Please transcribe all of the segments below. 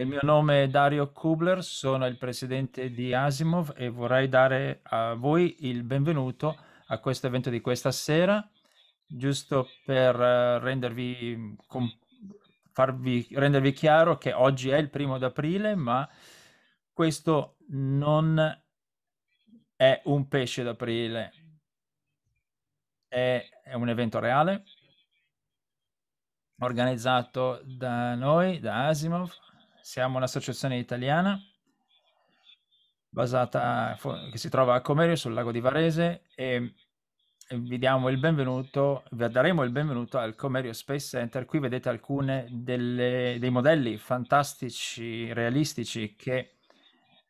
Il mio nome è Dario Kubler, sono il presidente di Asimov e vorrei dare a voi il benvenuto a questo evento di questa sera, giusto per eh, rendervi, farvi, rendervi chiaro che oggi è il primo d'aprile, ma questo non è un pesce d'aprile, è, è un evento reale organizzato da noi, da Asimov, siamo un'associazione italiana basata, che si trova a Comerio sul lago di Varese e vi diamo il benvenuto, vi daremo il benvenuto al Comerio Space Center. Qui vedete alcuni dei modelli fantastici, realistici che,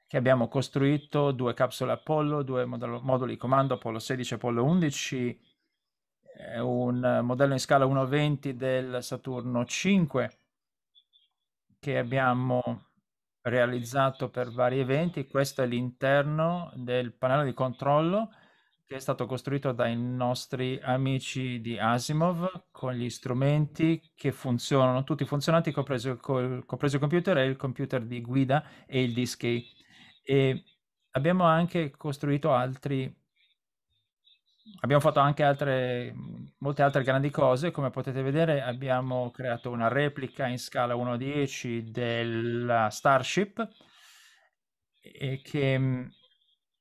che, abbiamo costruito, due capsule Apollo, due modulo, moduli comando Apollo 16 e Apollo 11, eh, un modello in scala 1.20 del Saturno 5 che abbiamo realizzato per vari eventi. Questo è l'interno del pannello di controllo che è stato costruito dai nostri amici di Asimov con gli strumenti che funzionano, tutti funzionanti, compreso, col, compreso il computer e il computer di guida e il dischi. E abbiamo anche costruito altri abbiamo fatto anche altre, molte altre grandi cose. Come potete vedere, abbiamo creato una replica in scala 1-10 della Starship che mm,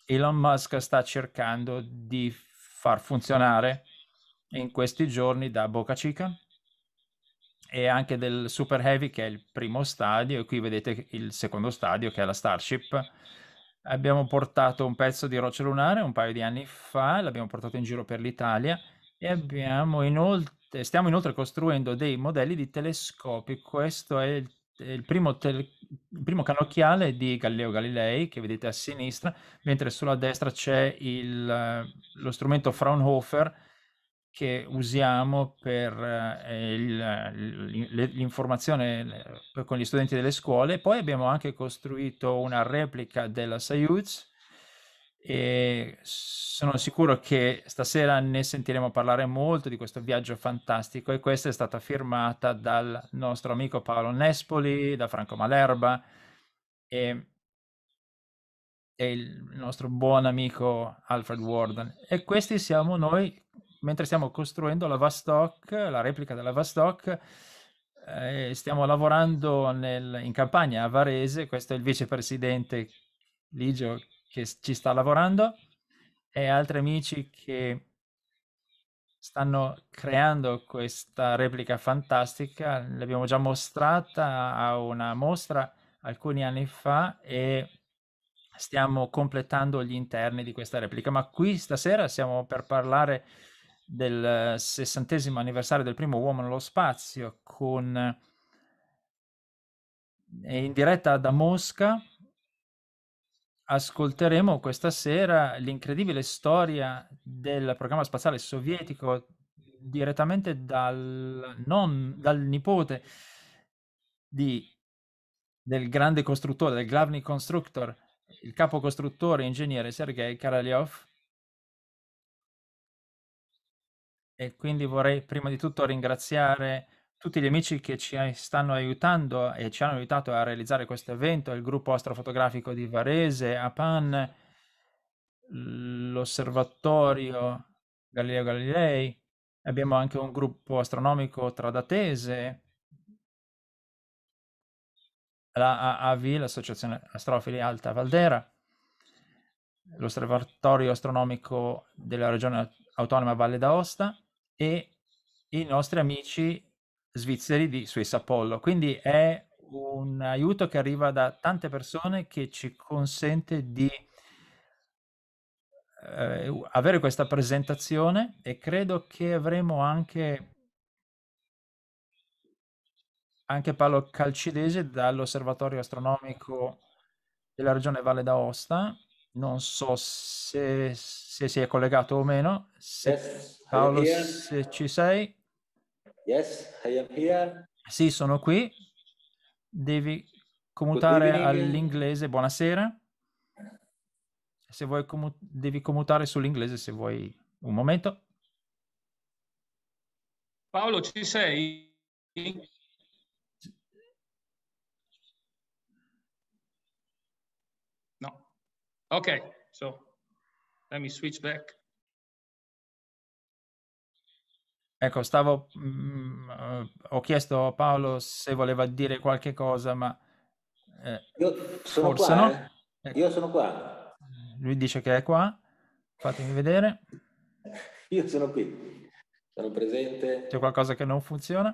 Elon Musk sta cercando di far funzionare in questi giorni da Boca Chica e anche del Super Heavy che è il primo stadio e qui vedete il secondo stadio che è la Starship abbiamo portato un pezzo di roccia lunare un paio di anni fa, l'abbiamo portato in giro per l'Italia e inoltre, stiamo inoltre costruendo dei modelli di telescopi. Questo è il, il, primo tele, il, primo cannocchiale di Galileo Galilei che vedete a sinistra, mentre sulla destra c'è il, lo strumento Fraunhofer che usiamo per eh, l'informazione con gli studenti delle scuole. Poi abbiamo anche costruito una replica della Sayuz e sono sicuro che stasera ne sentiremo parlare molto di questo viaggio fantastico e questa è stata firmata dal nostro amico Paolo Nespoli, da Franco Malerba e, e il nostro buon amico Alfred Warden. E questi siamo noi mentre stiamo costruendo la Vastock, la replica della Vastock, eh, stiamo lavorando nel, in campagna a Varese, questo è il vicepresidente Ligio che ci sta lavorando e altri amici che stanno creando questa replica fantastica, l'abbiamo già mostrata a una mostra alcuni anni fa e stiamo completando gli interni di questa replica, ma qui stasera siamo per parlare del sessantesimo anniversario del primo uomo nello spazio con eh, in diretta da Mosca ascolteremo questa sera l'incredibile storia del programma spaziale sovietico direttamente dal, non, dal nipote di, del grande costruttore, del Glavny Constructor, il capo costruttore ingegnere Sergei Karalev, e quindi vorrei prima di tutto ringraziare tutti gli amici che ci stanno aiutando e ci hanno aiutato a realizzare questo evento, il gruppo astrofotografico di Varese, APAN, l'osservatorio Galileo Galilei, abbiamo anche un gruppo astronomico tradatese, la AAV, l'Associazione Astrofili Alta Valdera, l'osservatorio astronomico della regione autonoma Valle d'Aosta, e i nostri amici svizzeri di Swiss Apollo. Quindi è un aiuto che arriva da tante persone che ci consente di eh, avere questa presentazione e credo che avremo anche anche Paolo Calcidese dall'Osservatorio Astronomico della Regione Valle d'Aosta non so se, se, si è collegato o meno. Se, yes, Paolo, se ci sei. Yes, sì, sono qui. Devi commutare all'inglese. Buonasera. Se vuoi, commu devi commutare sull'inglese se vuoi. Un momento. Paolo, ci sei? Okay, so let me switch back. Ecco, stavo, mh, mm, ho chiesto a Paolo se voleva dire qualche cosa, ma eh, Io sono forse qua, no. Eh. Ecco. Io sono qua. Lui dice che è qua. Fatemi vedere. Io sono qui. Sono presente. C'è qualcosa che non funziona?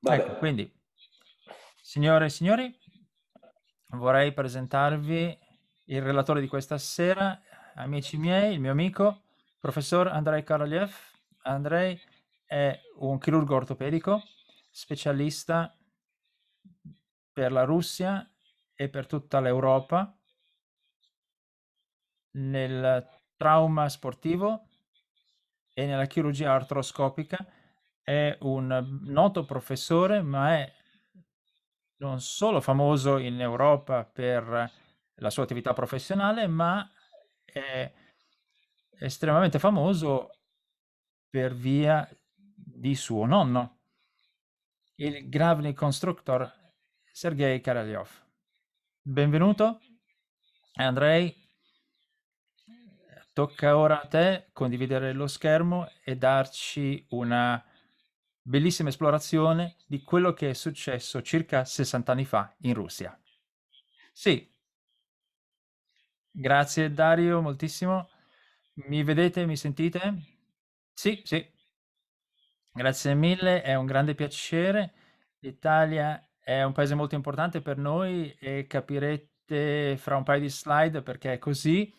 Vabbè. Ecco, quindi, signore e signori, vorrei presentarvi il relatore di questa sera, amici miei, il mio amico, professor Andrei Karoliev. Andrei è un chirurgo ortopedico, specialista per la Russia e per tutta l'Europa nel trauma sportivo e nella chirurgia artroscopica. È un noto professore, ma è non solo famoso in Europa per la sua attività professionale, ma è estremamente famoso per via di suo nonno, il Gravny Constructor Sergei Karaliov. Benvenuto, Andrei. Tocca ora a te condividere lo schermo e darci una bellissima esplorazione di quello che è successo circa 60 anni fa in Russia. Sì, grazie Dario moltissimo. Mi vedete, mi sentite? Sì, sì. Grazie mille, è un grande piacere. L'Italia è un paese molto importante per noi e capirete fra un paio di slide perché è così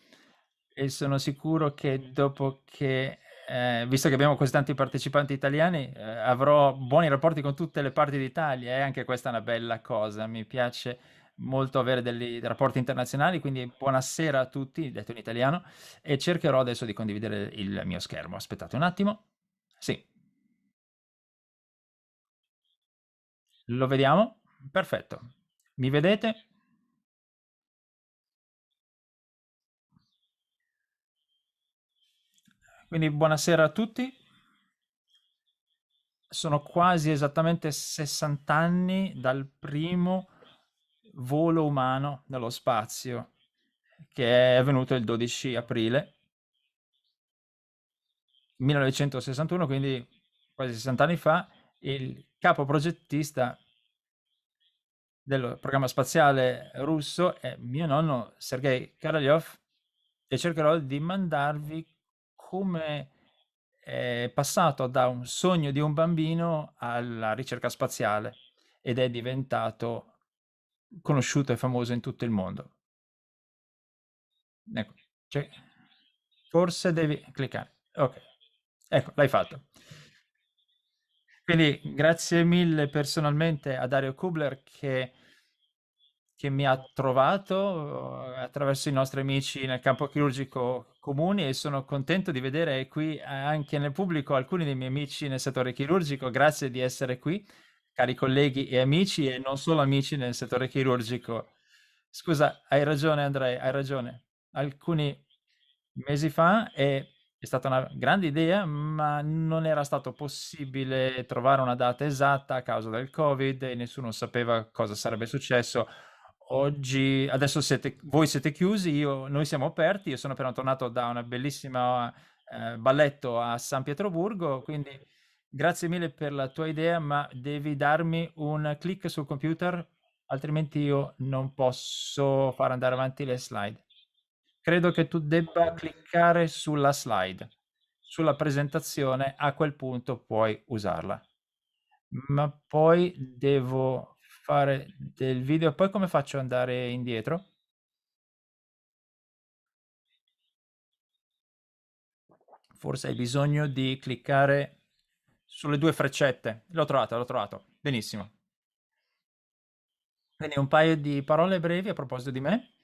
e sono sicuro che dopo che eh, visto che abbiamo così tanti partecipanti italiani, eh, avrò buoni rapporti con tutte le parti d'Italia e eh, anche questa è una bella cosa. Mi piace molto avere dei rapporti internazionali, quindi buonasera a tutti, detto in italiano, e cercherò adesso di condividere il mio schermo. Aspettate un attimo. Sì. Lo vediamo? Perfetto. Mi vedete? Quindi buonasera a tutti. Sono quasi esattamente 60 anni dal primo volo umano nello spazio che è avvenuto il 12 aprile 1961, quindi quasi 60 anni fa, il capo progettista del programma spaziale russo è mio nonno Sergei Karalyov e cercherò di mandarvi come è passato da un sogno di un bambino alla ricerca spaziale ed è diventato conosciuto e famoso in tutto il mondo. Ecco, cioè, forse devi cliccare. Ok, ecco, l'hai fatto. Quindi grazie mille personalmente a Dario Kubler che che mi ha trovato eh, attraverso i nostri amici nel campo chirurgico comuni e sono contento di vedere qui eh, anche nel pubblico alcuni dei miei amici nel settore chirurgico. Grazie di essere qui, cari colleghi e amici e non solo amici nel settore chirurgico. Scusa, hai ragione Andrea, hai ragione. Alcuni mesi fa è, è stata una grande idea, ma non era stato possibile trovare una data esatta a causa del Covid e nessuno sapeva cosa sarebbe successo oggi, adesso siete, voi siete chiusi, io, noi siamo aperti, io sono appena tornato da una bellissima eh, balletto a San Pietroburgo, quindi grazie mille per la tua idea, ma devi darmi un clic sul computer, altrimenti io non posso far andare avanti le slide. Credo che tu debba cliccare sulla slide, sulla presentazione, a quel punto puoi usarla. Ma poi devo fare del video e poi come faccio ad andare indietro? Forse hai bisogno di cliccare sulle due freccette. L'ho trovato, l'ho trovato. Benissimo. Quindi un paio di parole brevi a proposito di me.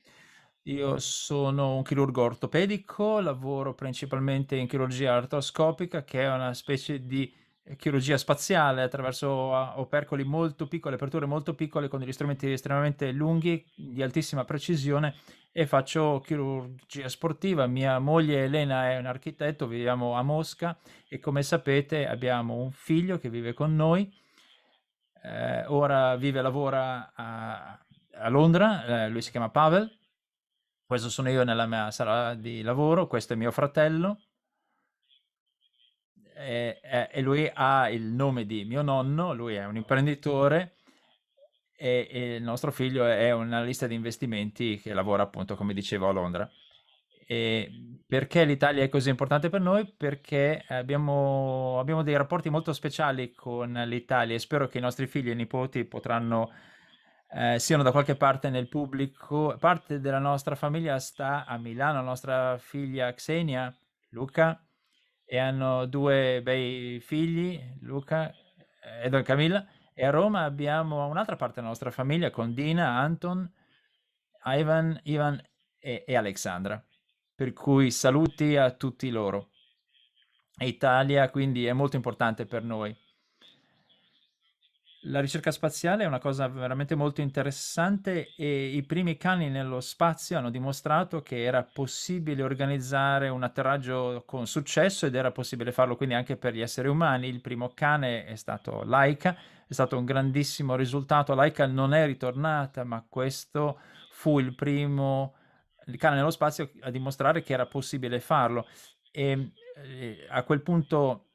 Io sono un chirurgo ortopedico, lavoro principalmente in chirurgia artroscopica, che è una specie di eh, chirurgia spaziale attraverso ah, opercoli molto piccole, aperture molto piccole con degli strumenti estremamente lunghi di altissima precisione e faccio chirurgia sportiva. Mia moglie Elena è un architetto, viviamo a Mosca e come sapete abbiamo un figlio che vive con noi. Eh, ora vive e lavora a, a Londra, eh, lui si chiama Pavel. Questo sono io nella mia sala di lavoro, questo è mio fratello eh, e lui ha il nome di mio nonno, lui è un ah. imprenditore e, e, il nostro figlio è un analista di investimenti che lavora appunto, come dicevo, a Londra. E perché l'Italia è così importante per noi? Perché abbiamo, abbiamo dei rapporti molto speciali con l'Italia e spero che i nostri figli e nipoti potranno... Eh, siano da qualche parte nel pubblico. Parte della nostra famiglia sta a Milano, la nostra figlia Xenia, Luca, e hanno due bei figli, Luca e Don Camilla. E a Roma abbiamo un'altra parte della nostra famiglia con Dina, Anton, Ivan, Ivan e, e Alexandra. Per cui saluti a tutti loro. Italia quindi è molto importante per noi la ricerca spaziale è una cosa veramente molto interessante e i primi cani nello spazio hanno dimostrato che era possibile organizzare un atterraggio con successo ed era possibile farlo quindi anche per gli esseri umani. Il primo cane è stato Laika, è stato un grandissimo risultato. Laika non è ritornata, ma questo fu il primo cane nello spazio a dimostrare che era possibile farlo. E, e eh, a quel punto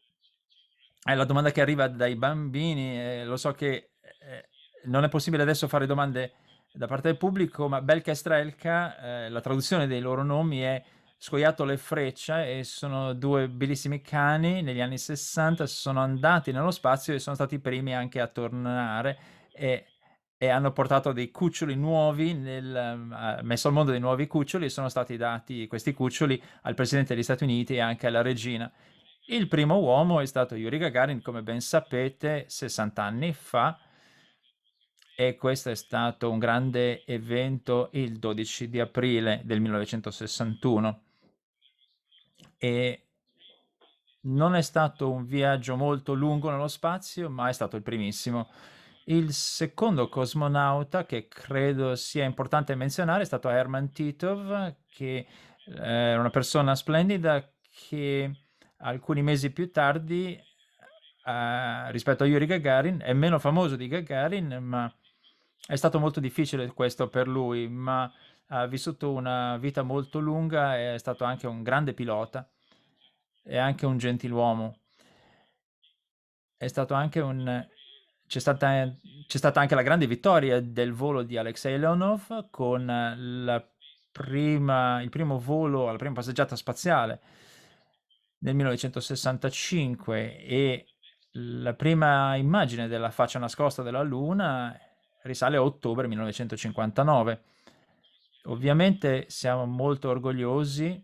è la domanda che arriva dai bambini, eh, lo so che eh, non è possibile adesso fare domande da parte del pubblico, ma Belka e Strelka, eh, la traduzione dei loro nomi è Scoiato le frecce e sono due bellissimi cani, negli anni 60 sono andati nello spazio e sono stati i primi anche a tornare e, e hanno portato dei cuccioli nuovi, nel, eh, messo al mondo dei nuovi cuccioli e sono stati dati questi cuccioli al Presidente degli Stati Uniti e anche alla regina il primo uomo è stato Yuri Gagarin, come ben sapete, 60 anni fa e questo è stato un grande evento il 12 di aprile del 1961 e non è stato un viaggio molto lungo nello spazio, ma è stato il primissimo. Il secondo cosmonauta che credo sia importante menzionare è stato Herman Titov, che è eh, una persona splendida che alcuni mesi più tardi eh, rispetto a Yuri Gagarin, è meno famoso di Gagarin, ma è stato molto difficile questo per lui, ma ha vissuto una vita molto lunga è stato anche un grande pilota e anche un gentiluomo. È stato anche un c'è stata, c'è stata, anche la grande vittoria del volo di Alexei Leonov con prima, il primo volo, la prima passeggiata spaziale nel 1965 e la prima immagine della faccia nascosta della Luna risale a ottobre 1959. Ovviamente siamo molto orgogliosi,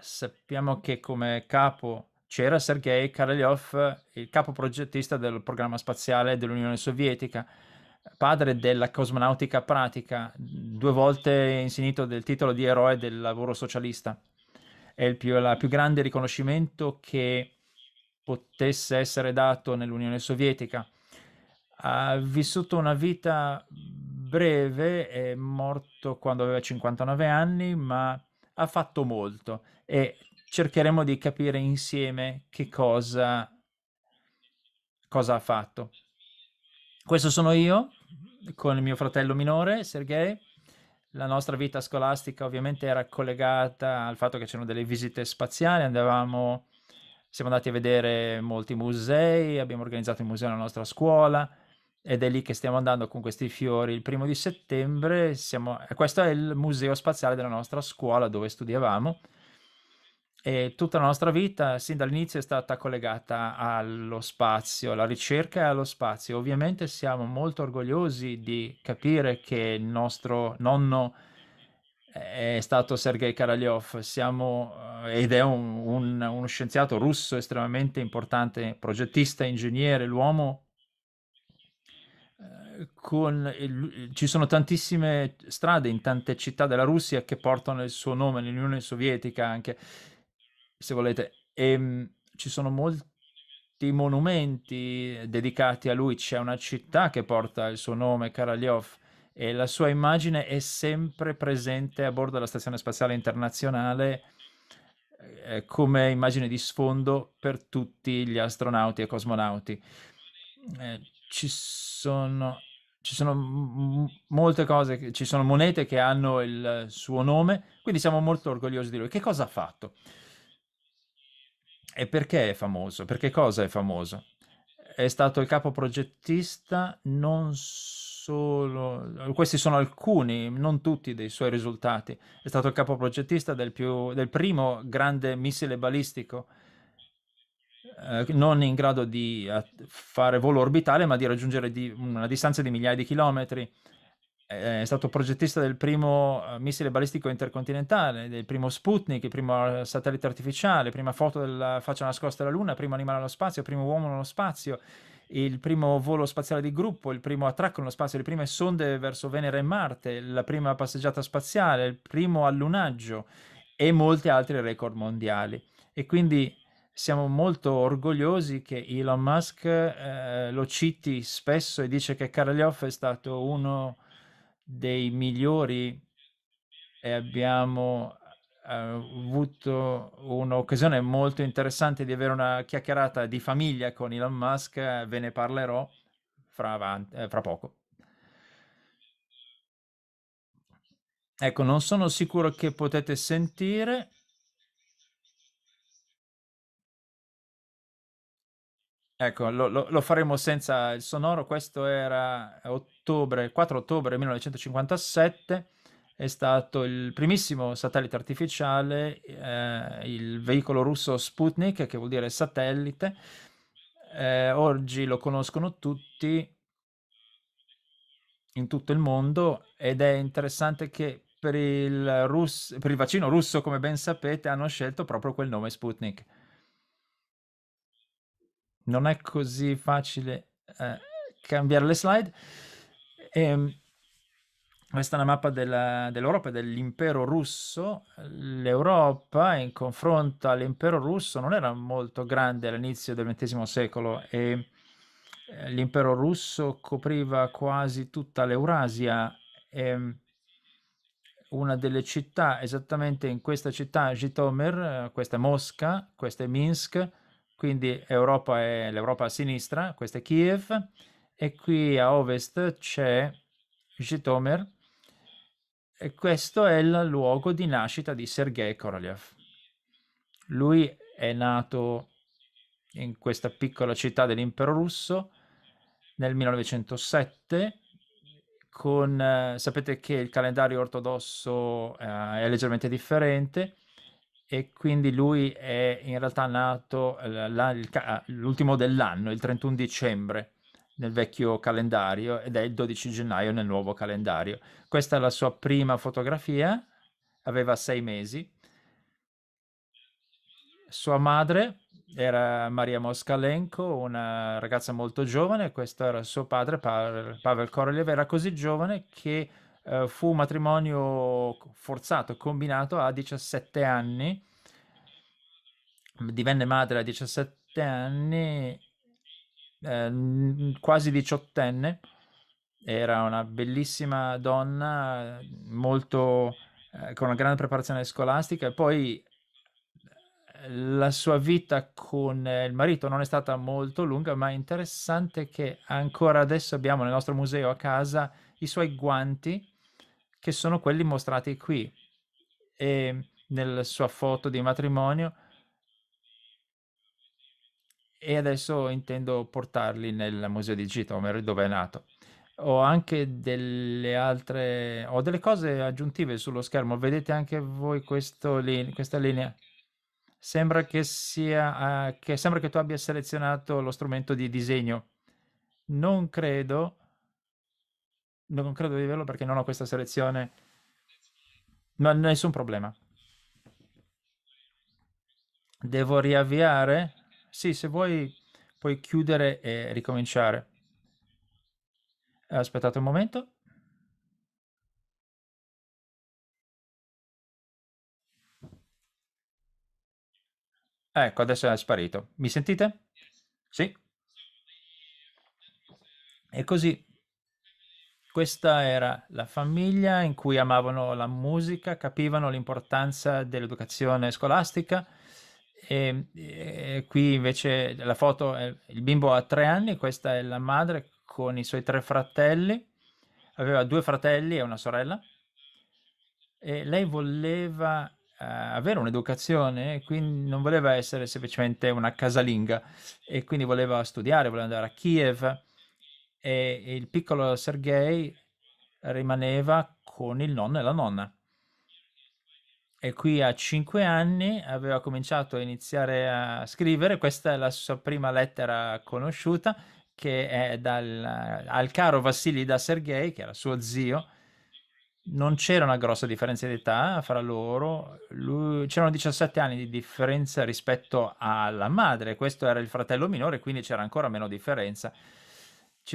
sappiamo che come capo c'era Sergei Karalyov, il capo progettista del programma spaziale dell'Unione Sovietica, padre della cosmonautica pratica, due volte insignito del titolo di eroe del lavoro socialista è il più, la più grande riconoscimento che potesse essere dato nell'Unione Sovietica. Ha vissuto una vita breve, è morto quando aveva 59 anni, ma ha fatto molto e cercheremo di capire insieme che cosa, cosa ha fatto. Questo sono io con il mio fratello minore, Sergei la nostra vita scolastica ovviamente era collegata al fatto che c'erano delle visite spaziali, andavamo, siamo andati a vedere molti musei, abbiamo organizzato il museo nella nostra scuola ed è lì che stiamo andando con questi fiori. Il primo di settembre siamo, questo è il museo spaziale della nostra scuola dove studiavamo e tutta la nostra vita, sin dall'inizio, è stata collegata allo spazio, alla ricerca e allo spazio. Ovviamente siamo molto orgogliosi di capire che il nostro nonno eh, è stato Sergei Karalyov, siamo, eh, ed è un, un, uno scienziato russo estremamente importante, progettista, ingegnere, l'uomo eh, con il, ci sono tantissime strade in tante città della Russia che portano il suo nome, nell'Unione Sovietica anche se volete. E, ehm, ci sono molti monumenti eh, dedicati a lui, c'è una città che porta il suo nome, Karaliov, e la sua immagine è sempre presente a bordo della Stazione Spaziale Internazionale eh, eh, come immagine di sfondo per tutti gli astronauti e cosmonauti. Eh, ci sono, ci sono m- molte cose, ci sono monete che hanno il suo nome, quindi siamo molto orgogliosi di lui. Che cosa ha fatto? E perché è famoso? Perché cosa è famoso? È stato il capo progettista non solo... Questi sono alcuni, non tutti, dei suoi risultati. È stato il capo progettista del, più, del primo grande missile balistico eh, non in grado di eh, fare volo orbitale, ma di raggiungere di una distanza di migliaia di chilometri. Eh, è stato progettista del primo eh, missile balistico intercontinentale, del primo Sputnik, il primo eh, satellite artificiale, prima foto della faccia nascosta della Luna, primo animale allo spazio, primo uomo nello spazio, il primo volo spaziale di gruppo, il primo attracco nello spazio, le prime sonde verso Venere e Marte, la prima passeggiata spaziale, il primo allunaggio e molti altri record mondiali. E quindi siamo molto orgogliosi che Elon Musk eh, lo citi spesso e dice che Karelioff è stato uno dei migliori e abbiamo eh, avuto un'occasione molto interessante di avere una chiacchierata di famiglia con Elon Musk, eh, ve ne parlerò fra, avanti, eh, fra poco. Ecco, non sono sicuro che potete sentire. Ecco, lo, lo, lo, faremo senza il sonoro. Questo era ottobre, 4 ottobre 1957, è stato il primissimo satellite artificiale, eh, il veicolo russo Sputnik, che vuol dire satellite. Eh, oggi lo conoscono tutti in tutto il mondo ed è interessante che per il, russ- per il vaccino russo, come ben sapete, hanno scelto proprio quel nome Sputnik non è così facile eh, cambiare le slide. E, ehm, questa è una mappa dell'Europa e dell'impero russo. L'Europa in confronto all'impero russo non era molto grande all'inizio del XX secolo e eh, l'impero russo copriva quasi tutta l'Eurasia. Ehm, una delle città, esattamente in questa città, Jitomer, eh, questa è Mosca, questa è Minsk, quindi Europa è l'Europa a sinistra, questa è Kiev, e qui a ovest c'è Zhytomyr, e questo è il luogo di nascita di Sergei Korolev. Lui è nato in questa piccola città dell'impero russo nel 1907 con, eh, sapete che il calendario ortodosso eh, è leggermente differente e quindi lui è in realtà nato eh, ah, l'ultimo dell'anno, il 31 dicembre nel vecchio calendario ed è il 12 gennaio nel nuovo calendario. Questa è la sua prima fotografia, aveva sei mesi. Sua madre era Maria Moskalenko, una ragazza molto giovane, questo era suo padre, Pavel Korolev, era così giovane che eh, fu un matrimonio forzato, combinato a 17 anni, divenne madre a 17 anni, eh, quasi diciottenne, era una bellissima donna, molto, eh, con una grande preparazione scolastica poi la sua vita con eh, il marito non è stata molto lunga, ma è interessante che ancora adesso abbiamo nel nostro museo a casa i suoi guanti che sono quelli mostrati qui e nella sua foto di matrimonio e adesso intendo portarli nel museo di Gitomer dove è nato. Ho anche delle altre, ho delle cose aggiuntive sullo schermo, vedete anche voi line... questa linea? Sembra che, sia, uh, che sembra che tu abbia selezionato lo strumento di disegno. Non credo non credo di averlo perché non ho questa selezione, ma nessun problema. Devo riavviare? Sì, se vuoi puoi chiudere e ricominciare. Aspettate un momento. Ecco, adesso è sparito. Mi sentite? Sì. E così questa era la famiglia in cui amavano la musica, capivano l'importanza dell'educazione scolastica. E, e qui invece la foto, è, il bimbo ha tre anni, questa è la madre con i suoi tre fratelli, aveva due fratelli e una sorella e lei voleva uh, avere un'educazione, quindi non voleva essere semplicemente una casalinga e quindi voleva studiare, voleva andare a Kiev e il piccolo Sergei rimaneva con il nonno e la nonna. E qui a 5 anni aveva cominciato a iniziare a scrivere, questa è la sua prima lettera conosciuta, che è dal, al caro Vassili da Sergei, che era suo zio. Non c'era una grossa differenza di età fra loro, Lui, c'erano 17 anni di differenza rispetto alla madre, questo era il fratello minore, quindi c'era ancora meno differenza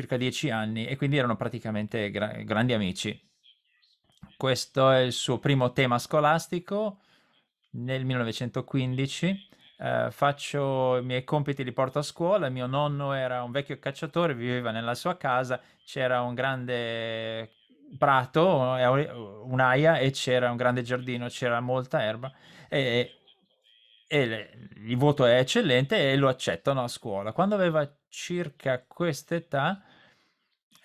circa dieci anni e quindi erano praticamente gra- grandi amici. Questo è il suo primo tema scolastico nel 1915. Eh, faccio i miei compiti, li porto a scuola. Mio nonno era un vecchio cacciatore, viveva nella sua casa, c'era un grande prato, eh, un'aia e c'era un grande giardino, c'era molta erba e, e le, il voto è eccellente e lo accettano a scuola. Quando aveva circa quest'età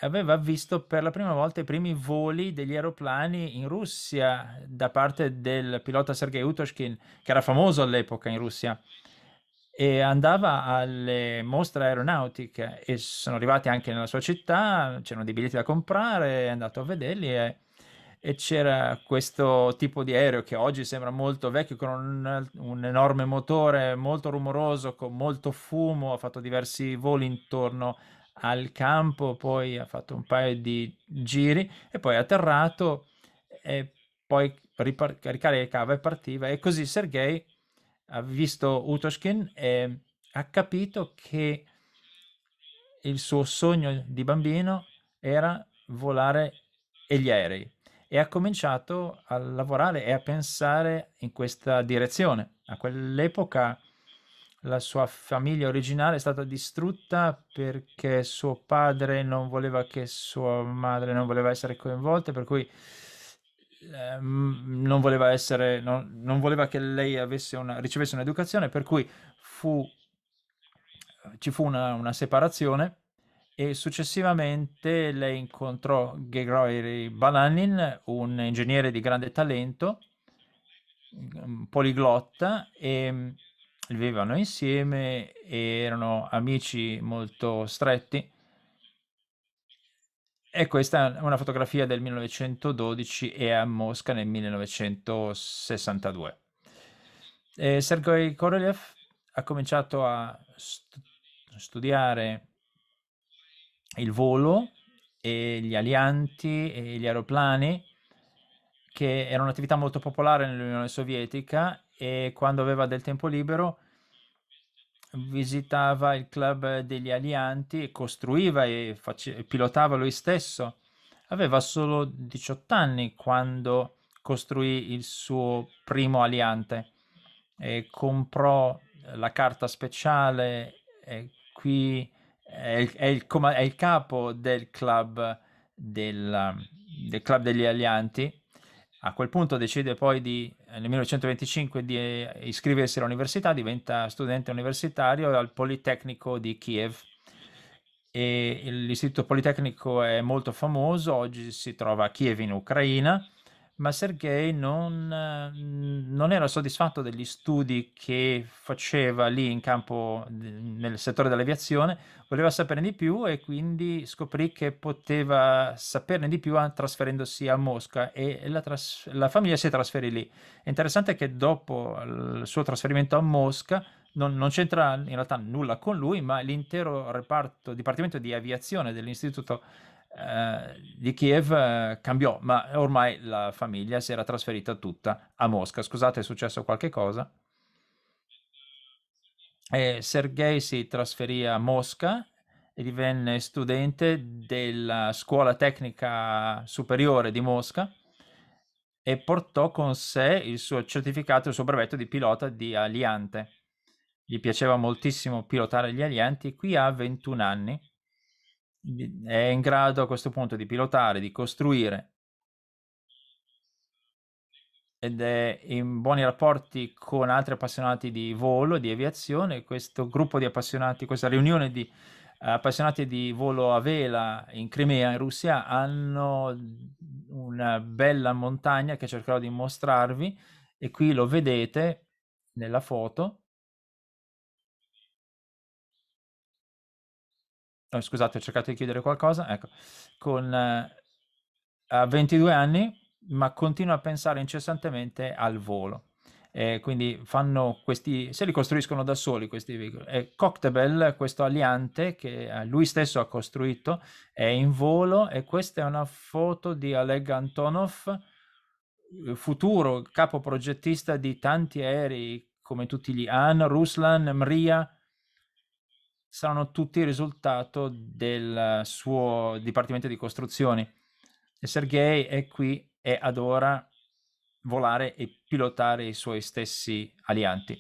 aveva visto per la prima volta i primi voli degli aeroplani in Russia da parte del pilota Sergei Utoshkin, che era famoso all'epoca in Russia, e andava alle mostre aeronautiche e sono arrivati anche nella sua città, c'erano dei biglietti da comprare, è andato a vederli e, e c'era questo tipo di aereo che oggi sembra molto vecchio, con un, un enorme motore molto rumoroso, con molto fumo, ha fatto diversi voli intorno a al campo, poi ha fatto un paio di giri e poi ha atterrato e poi ripar- ricaricava e partiva e così Sergei ha visto Utoshkin e ha capito che il suo sogno di bambino era volare e gli aerei e ha cominciato a lavorare e a pensare in questa direzione. A quell'epoca la sua famiglia originale è stata distrutta perché suo padre non voleva che sua madre non voleva essere coinvolta, per cui eh, non voleva essere non, non, voleva che lei una, ricevesse un'educazione, per cui fu, ci fu una, una, separazione e successivamente lei incontrò Gegroiri Balanin, un ingegnere di grande talento, poliglotta e vivevano insieme, e erano amici molto stretti. E questa è una fotografia del 1912 e a Mosca nel 1962. E Sergei Korolev ha cominciato a st- studiare il volo e gli alianti e gli aeroplani, che era un'attività molto popolare nell'Unione Sovietica e quando aveva del tempo libero visitava il club degli alianti e costruiva e face- pilotava lui stesso. Aveva solo 18 anni quando costruì il suo primo aliante e comprò la carta speciale qui è il, è, il, è il, capo del club, del, del club degli alianti. A quel punto decide poi di nel 1925 di eh, iscriversi all'università, diventa studente universitario al Politecnico di Kiev. E l'istituto politecnico è molto famoso, oggi si trova a Kiev in Ucraina ma Sergei non, mhmm, non, era soddisfatto degli studi che faceva lì in campo nel settore dell'aviazione, voleva saperne di più e quindi scoprì che poteva saperne di più trasferendosi a Mosca e la, tras- la famiglia si trasferì lì. È interessante che dopo il suo trasferimento a Mosca, non, non, c'entra in realtà nulla con lui, ma l'intero reparto, dipartimento di aviazione dell'Istituto eh, di Kiev eh, cambiò, ma ormai la famiglia si era trasferita tutta a Mosca. Scusate, è successo qualche cosa. E Sergei si trasferì a Mosca e divenne studente della scuola tecnica superiore di Mosca e portò con sé il suo certificato, il suo brevetto di pilota di aliante. Gli piaceva moltissimo pilotare gli alianti. Qui ha 21 anni è in grado a questo punto di pilotare, di costruire ed è in buoni rapporti con altri appassionati di volo, di aviazione, questo gruppo di appassionati, questa riunione di eh, appassionati di volo a vela in Crimea, in Russia, hanno una bella montagna che cercherò di mostrarvi e qui lo vedete nella foto oh, scusate, ho cercato di chiedere qualcosa, ecco, con eh, 22 anni, ma continua a pensare incessantemente al volo. E quindi fanno questi, se li costruiscono da soli questi veicoli. E Coctebel, questo aliante che eh, lui stesso ha costruito, è in volo e questa è una foto di Oleg Antonov, eh, futuro capo progettista di tanti aerei come tutti gli An, Ruslan, Mria, saranno tutti il risultato del suo dipartimento di costruzioni. E Sergei è qui e adora volare e pilotare i suoi stessi alianti.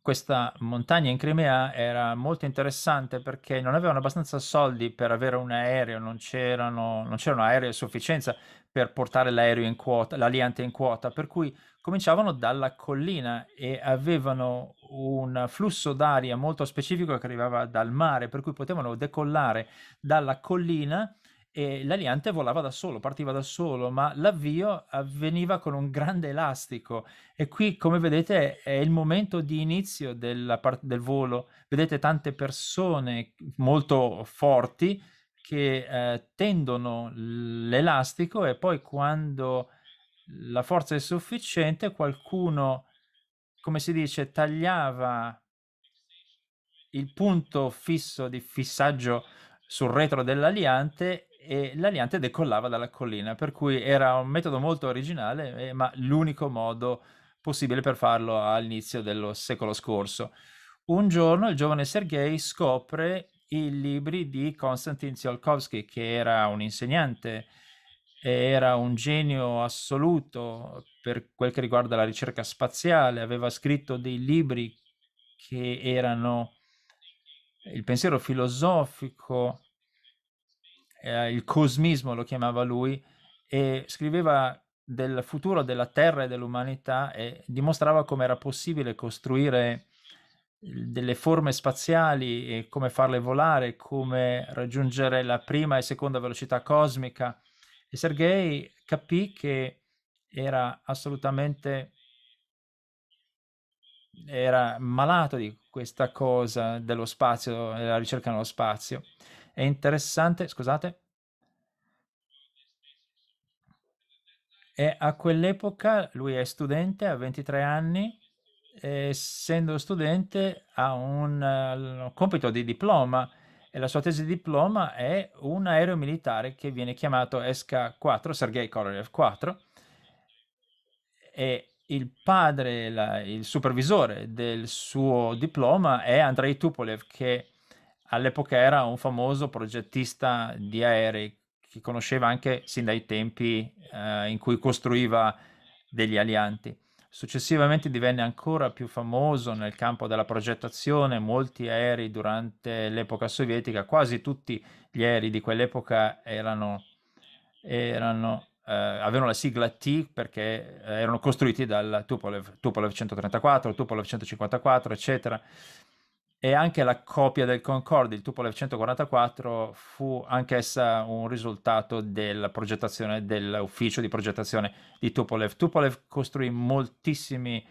Questa montagna in Crimea era molto interessante perché non avevano abbastanza soldi per avere un aereo, non c'erano, non c'erano aerei a sufficienza per portare l'aereo in quota, l'aliante in quota, per cui cominciavano dalla collina e avevano un flusso d'aria molto specifico che arrivava dal mare, per cui potevano decollare dalla collina e l'aliante volava da solo, partiva da solo, ma l'avvio avveniva con un grande elastico e qui come vedete è il momento di inizio part- del volo, vedete tante persone molto forti che eh, tendono l'elastico e poi quando la forza è sufficiente qualcuno come si dice, tagliava il punto fisso di fissaggio sul retro dell'aliante e l'aliante decollava dalla collina, per cui era un metodo molto originale, eh, ma l'unico modo possibile per farlo all'inizio del secolo scorso. Un giorno il giovane Sergei scopre i libri di Konstantin Tsiolkovsky, che era un insegnante era un genio assoluto per quel che riguarda la ricerca spaziale, aveva scritto dei libri che erano il pensiero filosofico, eh, il cosmismo lo chiamava lui, e scriveva del futuro della Terra e dell'umanità e dimostrava come era possibile costruire delle forme spaziali e come farle volare, come raggiungere la prima e seconda velocità cosmica e Sergei capì che era assolutamente era malato di questa cosa dello spazio, della ricerca nello spazio. È interessante, scusate. E a quell'epoca lui è studente, ha 23 anni, essendo studente ha un, un eh, compito di diploma e la sua tesi di diploma è un aereo militare che viene chiamato SK-4, Sergei Korolev 4, e il padre, la, il supervisore del suo diploma è Andrei Tupolev, che all'epoca era un famoso progettista di aerei che conosceva anche sin dai tempi eh, in cui costruiva degli alianti. Successivamente divenne ancora più famoso nel campo della progettazione, molti aerei durante l'epoca sovietica, quasi tutti gli aerei di quell'epoca erano, erano, eh, avevano la sigla T perché eh, erano costruiti dal Tupolev, Tupolev 134, Tupolev 154, eccetera e anche la copia del Concorde, il Tupolev 144, fu anch'essa un risultato della progettazione dell'ufficio di progettazione di Tupolev. Tupolev costruì moltissimi eh,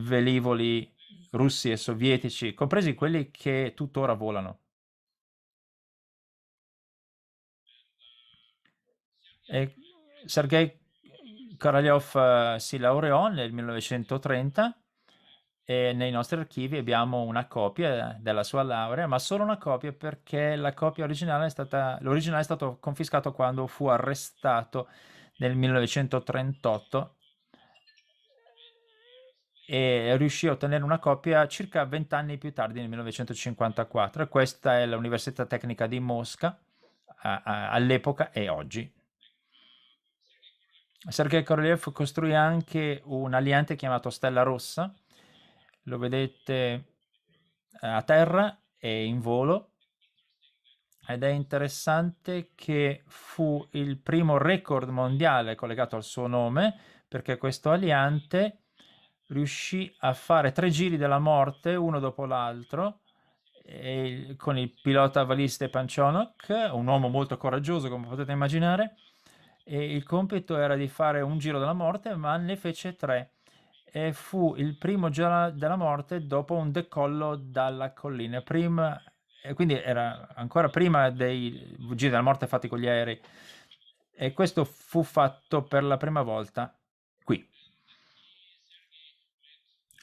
velivoli russi e sovietici, compresi quelli che tuttora volano. E Sergei Korolev eh, si laureò nel 1930 e nei nostri archivi abbiamo una copia della sua laurea, ma solo una copia perché la copia originale è stata, l'originale è stato confiscato quando fu arrestato nel 1938 e riuscì a ottenere una copia circa 20 anni più tardi, nel 1954. Questa è l'Università Tecnica di Mosca a, a, all'epoca e oggi. Sergei Korolev costruì anche un aliante chiamato Stella Rossa, lo vedete eh, a terra e in volo ed è interessante che fu il primo record mondiale collegato al suo nome perché questo aliante riuscì a fare tre giri della morte uno dopo l'altro il, con il pilota valiste Panchonok, un uomo molto coraggioso come potete immaginare, e il compito era di fare un giro della morte, ma ne fece tre e fu il primo giorno della morte dopo un decollo dalla collina. Prima, quindi era ancora prima dei giri della morte fatti con gli aerei. E questo fu fatto per la prima volta qui.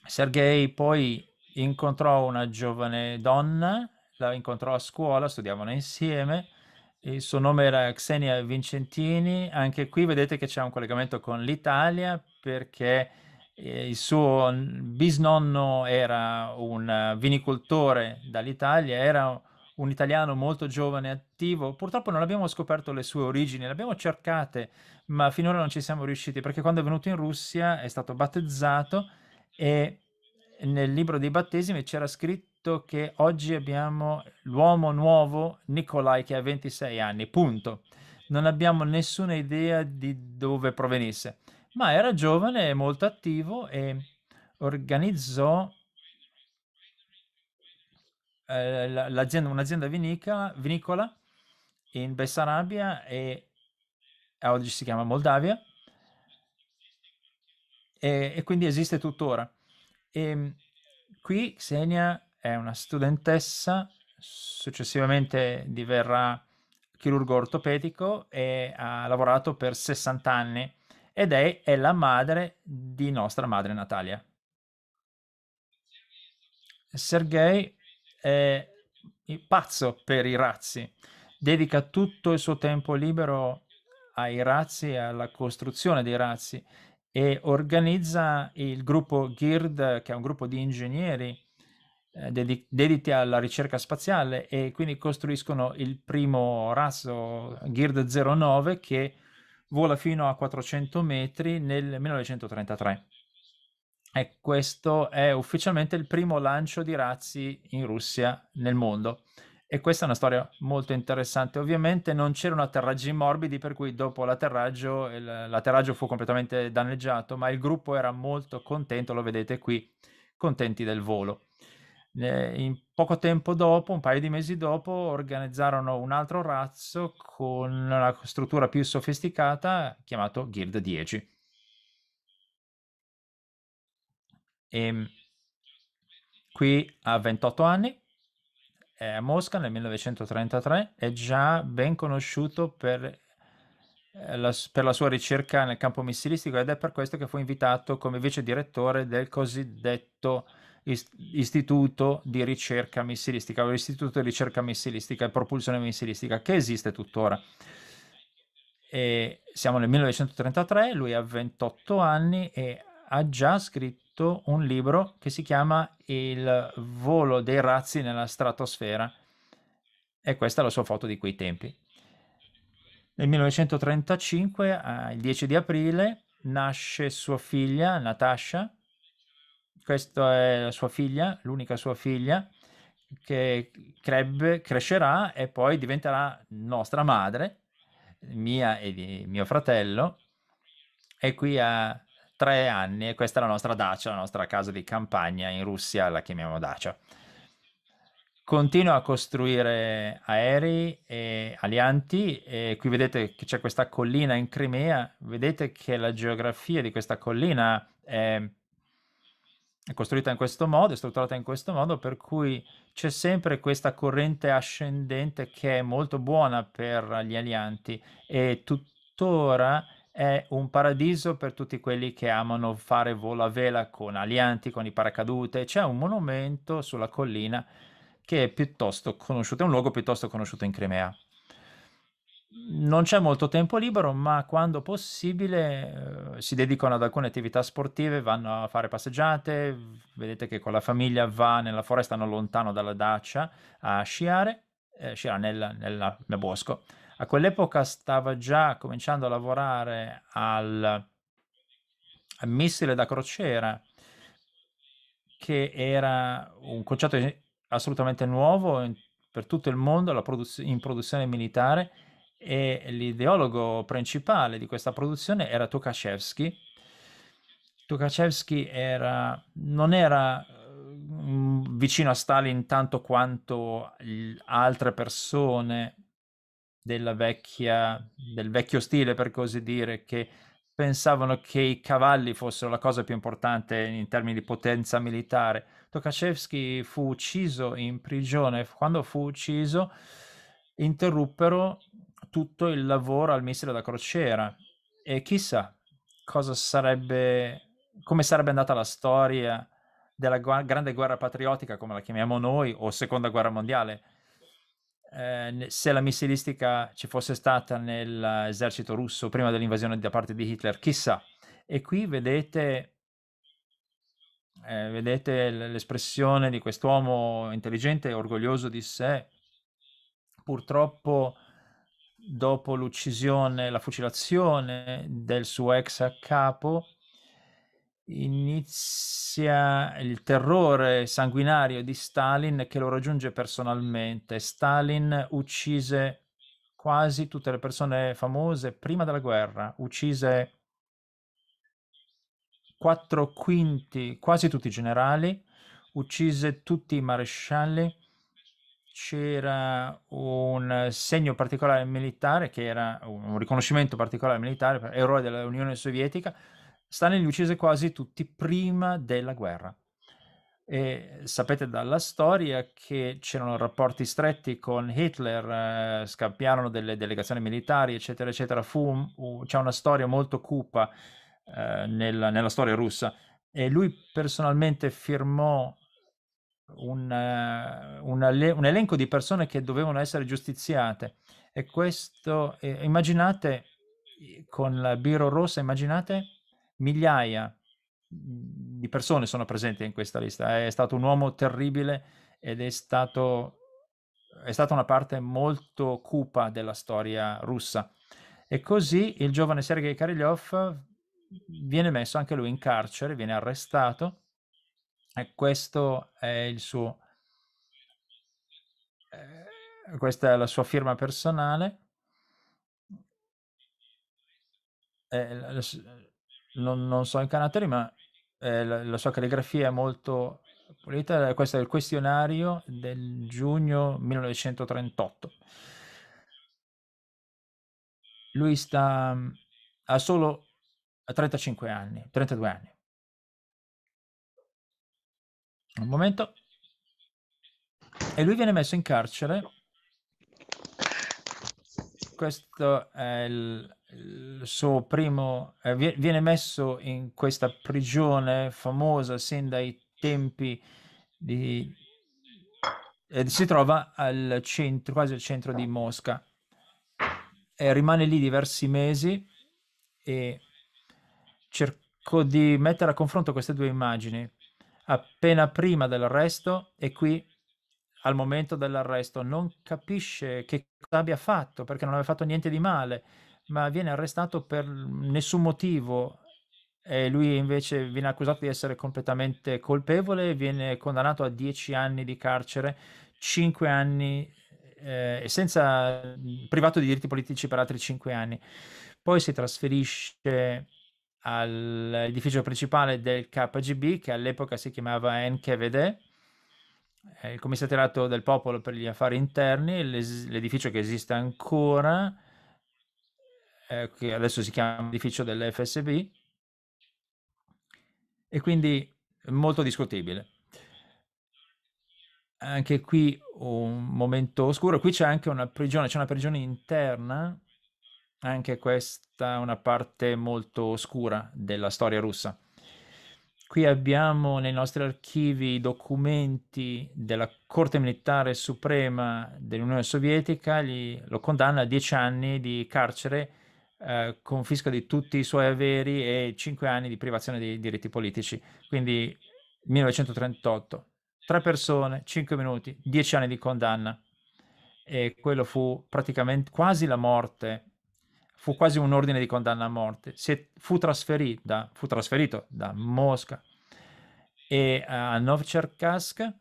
Sergei poi incontrò una giovane donna, la incontrò a scuola, studiavano insieme. Il suo nome era Xenia Vincentini. Anche qui vedete che c'è un collegamento con l'Italia perché eh, il suo bisnonno era un eh, vinicoltore dall'Italia, era un italiano molto giovane e attivo. Purtroppo non abbiamo scoperto le sue origini, le abbiamo cercate, ma finora non ci siamo riusciti perché quando è venuto in Russia è stato battezzato e nel libro dei battesimi c'era scritto che oggi abbiamo l'uomo nuovo Nikolai che ha 26 anni, punto. Non abbiamo nessuna idea di dove provenisse ma era giovane e molto attivo e organizzò eh, un'azienda vinicola, vinicola in Bessarabia e eh, oggi si chiama Moldavia e, e quindi esiste tuttora. E, ehm, qui Xenia è una studentessa, successivamente diverrà chirurgo ortopedico e ha lavorato per 60 anni ed è, è la madre di nostra madre Natalia. Sergei è pazzo per i razzi, dedica tutto il suo tempo libero ai razzi e alla costruzione dei razzi e organizza il gruppo GIRD, che è un gruppo di ingegneri eh, dediti alla ricerca spaziale e quindi costruiscono il primo razzo GIRD 09 che vola fino a 400 metri nel 1933 e questo è ufficialmente il primo lancio di razzi in Russia nel mondo. E questa è una storia molto interessante. Ovviamente non c'erano atterraggi morbidi, per cui dopo l'atterraggio, l'atterraggio fu completamente danneggiato, ma il gruppo era molto contento, lo vedete qui, contenti del volo. Eh, in poco tempo dopo, un paio di mesi dopo, organizzarono un altro razzo con la struttura più sofisticata chiamato Guild 10. E ehm, qui ha 28 anni, è a Mosca nel 1933, è già ben conosciuto per eh, la, per la sua ricerca nel campo missilistico ed è per questo che fu invitato come vice direttore del cosiddetto istituto di ricerca missilistica, l'istituto di ricerca missilistica e propulsione missilistica che esiste tuttora. E siamo nel 1933, lui ha 28 anni e ha già scritto un libro che si chiama Il volo dei razzi nella stratosfera e questa è la sua foto di quei tempi. Nel 1935, il 10 di aprile, nasce sua figlia Natasha questa è sua figlia, l'unica sua figlia, che crebbe, crescerà e poi diventerà nostra madre, mia e di mio fratello, e qui ha tre anni e questa è la nostra dacia, la nostra casa di campagna in Russia, la chiamiamo dacia. Continua a costruire aerei e alianti e qui vedete che c'è questa collina in Crimea, vedete che la geografia di questa collina è è costruita in questo modo, è strutturata in questo modo, per cui c'è sempre questa corrente ascendente che è molto buona per gli alianti e tuttora è un paradiso per tutti quelli che amano fare volo a vela con alianti, con i paracadute. C'è un monumento sulla collina che è piuttosto conosciuto, è un luogo piuttosto conosciuto in Crimea non c'è molto tempo libero, ma quando possibile eh, si dedicano ad alcune attività sportive, vanno a fare passeggiate, vedete che con la famiglia va nella foresta non lontano dalla Dacia a sciare, eh, sciare nel, nella, nel bosco. A quell'epoca stava già cominciando a lavorare al, al missile da crociera, che era un concetto assolutamente nuovo in, per tutto il mondo produ- in produzione militare e l'ideologo principale di questa produzione era Tukhachevsky. Tukhachevsky era, non era mm, vicino a Stalin tanto quanto altre persone vecchia, del vecchio stile, per così dire, che pensavano che i cavalli fossero la cosa più importante in termini di potenza militare. Tukhachevsky fu ucciso in prigione. Quando fu ucciso, interruppero tutto il lavoro al missile da crociera e chissà cosa sarebbe come sarebbe andata la storia della gu- grande guerra patriottica come la chiamiamo noi o seconda guerra mondiale eh, se la missilistica ci fosse stata nell'esercito russo prima dell'invasione da parte di Hitler chissà e qui vedete eh, vedete l'espressione di quest'uomo intelligente e orgoglioso di sé purtroppo dopo l'uccisione, la fucilazione del suo ex a capo, inizia il terrore sanguinario di Stalin che lo raggiunge personalmente. Stalin uccise quasi tutte le persone famose prima della guerra, uccise quattro quinti, quasi tutti i generali, uccise tutti i marescialli c'era un segno particolare militare che era un riconoscimento particolare militare per eroe dell'Unione Sovietica. Stalin li uccise quasi tutti prima della guerra. E sapete dalla storia che c'erano rapporti stretti con Hitler, eh, scambiarono delle delegazioni militari, eccetera, eccetera. Fu, uh, c'è una storia molto cupa eh, nella, nella storia russa e lui personalmente firmò un, eh, un, un, elenco di persone che dovevano essere giustiziate e questo eh, immaginate con la biro rossa immaginate migliaia mhmm, di persone sono presenti in questa lista è stato un uomo terribile ed è stato è stata una parte molto cupa della storia russa e così il giovane Sergei Karilev viene messo anche lui in carcere viene arrestato e questo è il suo, eh, questa è la sua firma personale. Eh, non, non, so i caratteri, ma eh, la, la, sua calligrafia è molto pulita. Questo è il questionario del giugno 1938. Lui sta, ha solo 35 anni, 32 anni. Un momento. E lui viene messo in carcere. Questo è il, il suo primo... Eh, viene messo in questa prigione famosa sin dai tempi di... Eh, si trova al centro, quasi al centro di Mosca. E rimane lì diversi mesi e cerco di mettere a confronto queste due immagini appena prima dell'arresto e qui al momento dell'arresto non capisce che cosa abbia fatto perché non aveva fatto niente di male, ma viene arrestato per nessun motivo e lui invece viene accusato di essere completamente colpevole, viene condannato a 10 anni di carcere, 5 anni eh, senza privato di diritti politici per altri 5 anni. Poi si trasferisce all'edificio principale del KGB che all'epoca si chiamava NKVD, il commissariato del popolo per gli affari interni, l'edificio che esiste ancora, eh, che adesso si chiama edificio dell'FSB, e quindi molto discutibile. Anche qui un momento oscuro, qui c'è anche una prigione, c'è una prigione interna anche questa è una parte molto oscura della storia russa. Qui abbiamo nei nostri archivi i documenti della Corte Militare Suprema dell'Unione Sovietica, gli, lo condanna a 10 anni di carcere, eh, confisca di tutti i suoi averi e 5 anni di privazione dei diritti politici. Quindi 1938, tre persone, 5 minuti, 10 anni di condanna. E quello fu praticamente quasi la morte fu quasi un ordine di condanna a morte. Se fu, trasferita, fu trasferito da Mosca a Novcherkask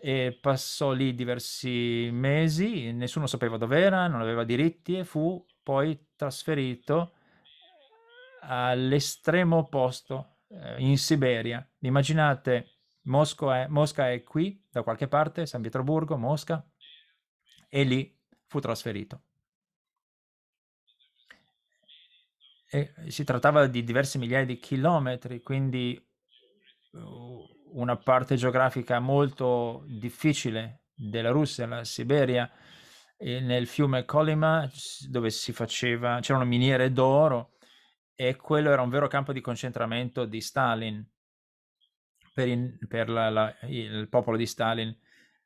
e passò lì diversi mesi, nessuno sapeva dove era, non aveva diritti e fu poi trasferito all'estremo opposto, eh, in Siberia. Immaginate, è, Mosca è qui, da qualche parte, San Pietroburgo, Mosca, e lì fu trasferito. e si trattava di diverse migliaia di chilometri, quindi una parte geografica molto difficile della Russia, la Siberia, e nel fiume Kolima dove si faceva, c'erano miniere d'oro e quello era un vero campo di concentramento di Stalin per, in, per la, la, il popolo di Stalin.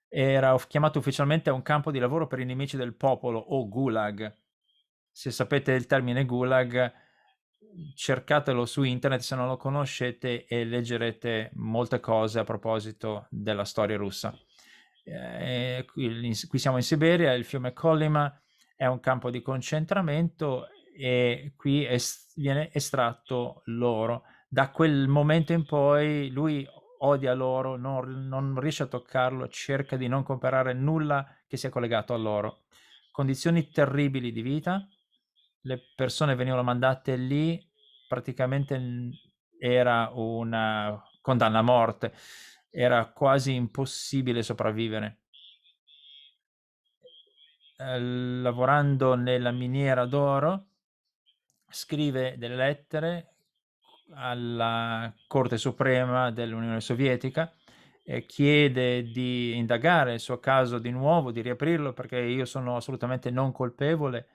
Era chiamato ufficialmente un campo di lavoro per i nemici del popolo o gulag. Se sapete il termine gulag, cercatelo su internet se non lo conoscete e leggerete molte cose a proposito della storia russa. Eh, qui, qui, siamo in Siberia, il fiume Kolyma è un campo di concentramento e qui est- viene estratto l'oro. Da quel momento in poi lui odia l'oro, non, non riesce a toccarlo, cerca di non comprare nulla che sia collegato all'oro. Condizioni terribili di vita, le persone venivano mandate lì, praticamente era una condanna a morte, era quasi impossibile sopravvivere. Ehm, lavorando nella miniera d'oro, scrive delle lettere alla Corte Suprema dell'Unione Sovietica e chiede di indagare il suo caso di nuovo, di riaprirlo perché io sono assolutamente non colpevole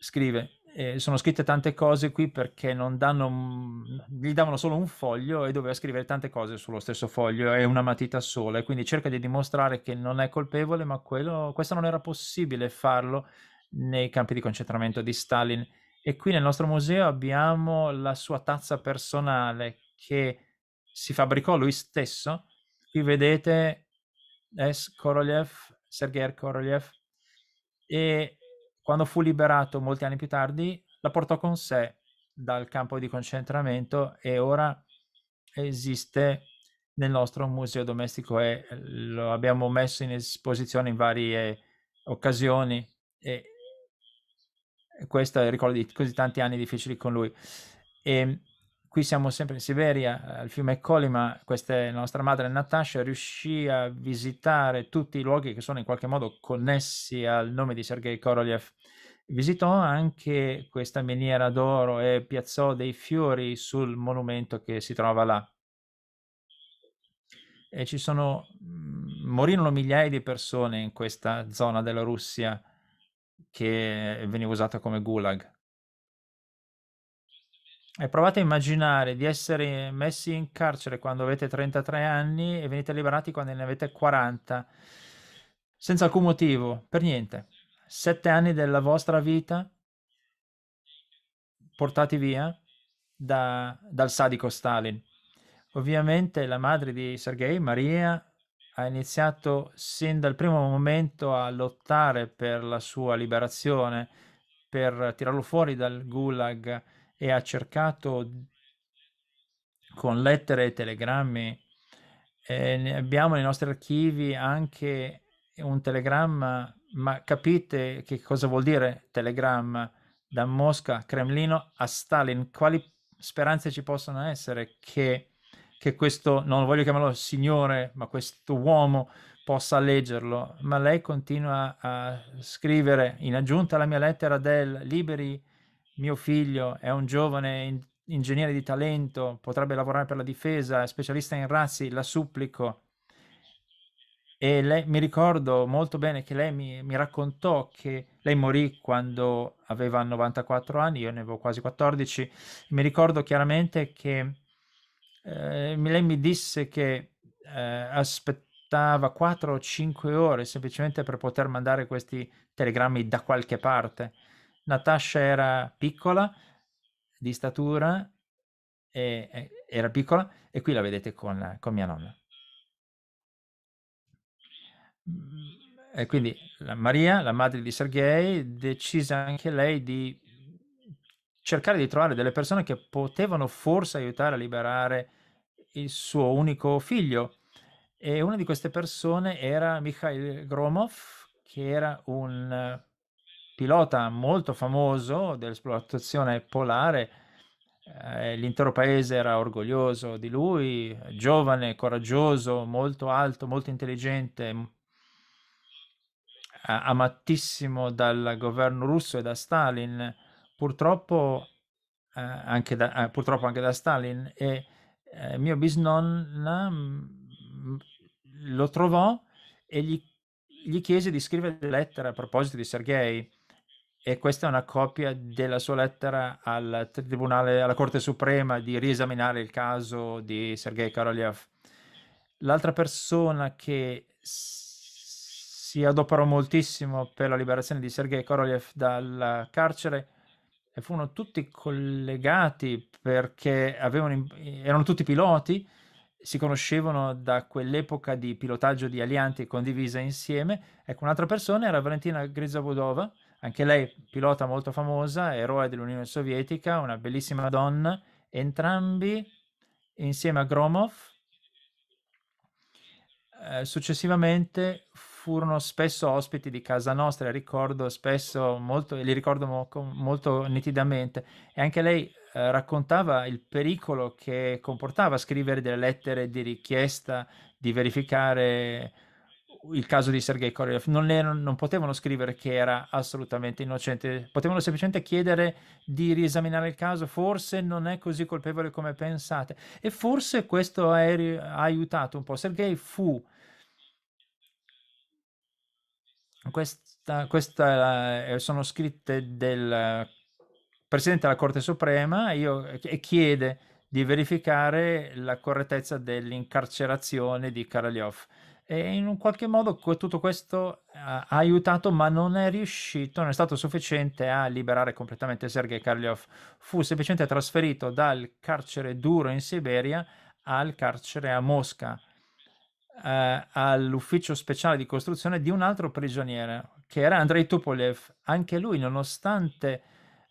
scrive eh, sono scritte tante cose qui perché non danno, gli davano solo un foglio e doveva scrivere tante cose sullo stesso foglio e una matita sola e quindi cerca di dimostrare che non è colpevole ma quello, questo non era possibile farlo nei campi di concentramento di Stalin e qui nel nostro museo abbiamo la sua tazza personale che si fabbricò lui stesso qui vedete S. Korolev, Sergei Korolev e quando fu liberato molti anni più tardi, la portò con sé dal campo di concentramento e ora esiste nel nostro museo domestico e lo abbiamo messo in esposizione in varie occasioni e questo è il ricordo di così tanti anni difficili con lui. E ehm, qui siamo sempre in Siberia, al fiume Colima, questa è nostra madre Natasha, riuscì a visitare tutti i luoghi che sono in qualche modo connessi al nome di Sergei Korolev Visitò anche questa miniera d'oro e piazzò dei fiori sul monumento che si trova là. E ci sono, mm, morirono migliaia di persone in questa zona della Russia che veniva usata come gulag. E provate a immaginare di essere messi in carcere quando avete 33 anni e venite liberati quando ne avete 40, senza alcun motivo, per niente sette anni della vostra vita portati via da, dal sadico Stalin. Ovviamente la madre di Sergei, Maria, ha iniziato sin dal primo momento a lottare per la sua liberazione, per tirarlo fuori dal gulag e ha cercato con lettere e telegrammi. Eh, e abbiamo nei nostri archivi anche un telegramma ma capite che cosa vuol dire telegramma da Mosca, Cremlino a Stalin? Quali speranze ci possono essere che, che questo, non voglio chiamarlo signore, ma questo uomo possa leggerlo? Ma lei continua a scrivere, in aggiunta alla mia lettera del Liberi, mio figlio è un giovane in, ingegnere di talento, potrebbe lavorare per la difesa, è specialista in razzi, la supplico e lei, mi ricordo molto bene che lei mi, mi, raccontò che lei morì quando aveva 94 anni, io ne avevo quasi 14, mi ricordo chiaramente che eh, lei mi disse che eh, aspettava 4 o 5 ore semplicemente per poter mandare questi telegrammi da qualche parte. Natasha era piccola, di statura, e, e, era piccola, e qui la vedete con, con mia nonna. E quindi la Maria, la madre di Sergei, decise anche lei di cercare di trovare delle persone che potevano forse aiutare a liberare il suo unico figlio. E una di queste persone era Mikhail Gromov, che era un pilota molto famoso dell'esplorazione polare. Eh, l'intero paese era orgoglioso di lui, giovane, coraggioso, molto alto, molto intelligente, amatissimo dal governo russo e da Stalin, purtroppo, eh, anche, da, eh, purtroppo anche da Stalin, e eh, mio bisnonna mm, mm, lo trovò e gli, gli chiese di scrivere delle lettere a proposito di Sergei e questa è una copia della sua lettera al Tribunale, alla Corte Suprema di riesaminare il caso di Sergei Korolev. L'altra persona che si adoperò moltissimo per la liberazione di Sergei Korolev dal carcere e furono tutti collegati perché avevano, erano tutti piloti, si conoscevano da quell'epoca di pilotaggio di Alianti condivisa insieme. Ecco, un'altra persona era Valentina Grizavodova, anche lei pilota molto famosa, eroe dell'Unione Sovietica, una bellissima donna, entrambi insieme a Gromov. Eh, successivamente furono spesso ospiti di casa nostra, ricordo spesso molto, li ricordo mo- molto nitidamente, e anche lei eh, raccontava il pericolo che comportava scrivere delle lettere di richiesta di verificare il caso di Sergei Korolev non, non, potevano scrivere che era assolutamente innocente, potevano semplicemente chiedere di riesaminare il caso, forse non è così colpevole come pensate e forse questo ha, ha aiutato un po'. Sergei fu questa, questa, eh, sono scritte del Presidente della Corte Suprema io, eh, e chiede di verificare la correttezza dell'incarcerazione di Karalioff. E in un qualche modo tutto questo eh, ha aiutato, ma non è riuscito, non è stato sufficiente a liberare completamente Sergei Karlioff. Fu semplicemente trasferito dal carcere duro in Siberia al carcere a Mosca eh, all'ufficio speciale di costruzione di un altro prigioniere, che era Andrei Tupolev. Anche lui, nonostante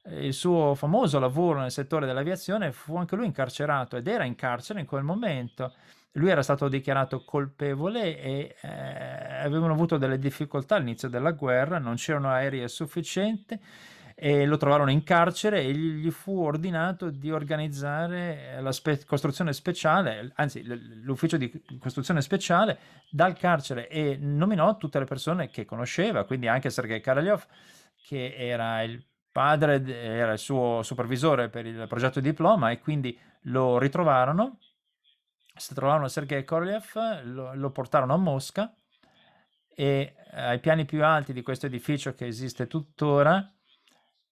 eh, il suo famoso lavoro nel settore dell'aviazione, fu anche lui incarcerato ed era in carcere in quel momento. Lui era stato dichiarato colpevole e eh, avevano avuto delle difficoltà all'inizio della guerra, non c'erano aerei sufficienti e lo trovarono in carcere e gli fu ordinato di organizzare la spe- costruzione speciale, anzi l- l'ufficio di costruzione speciale dal carcere e nominò tutte le persone che conosceva, quindi anche Sergei Karagliov che era il padre, era il suo supervisore per il progetto di diploma e quindi lo ritrovarono, si trovarono Sergei Korolev, lo, lo portarono a Mosca e ai piani più alti di questo edificio che esiste tuttora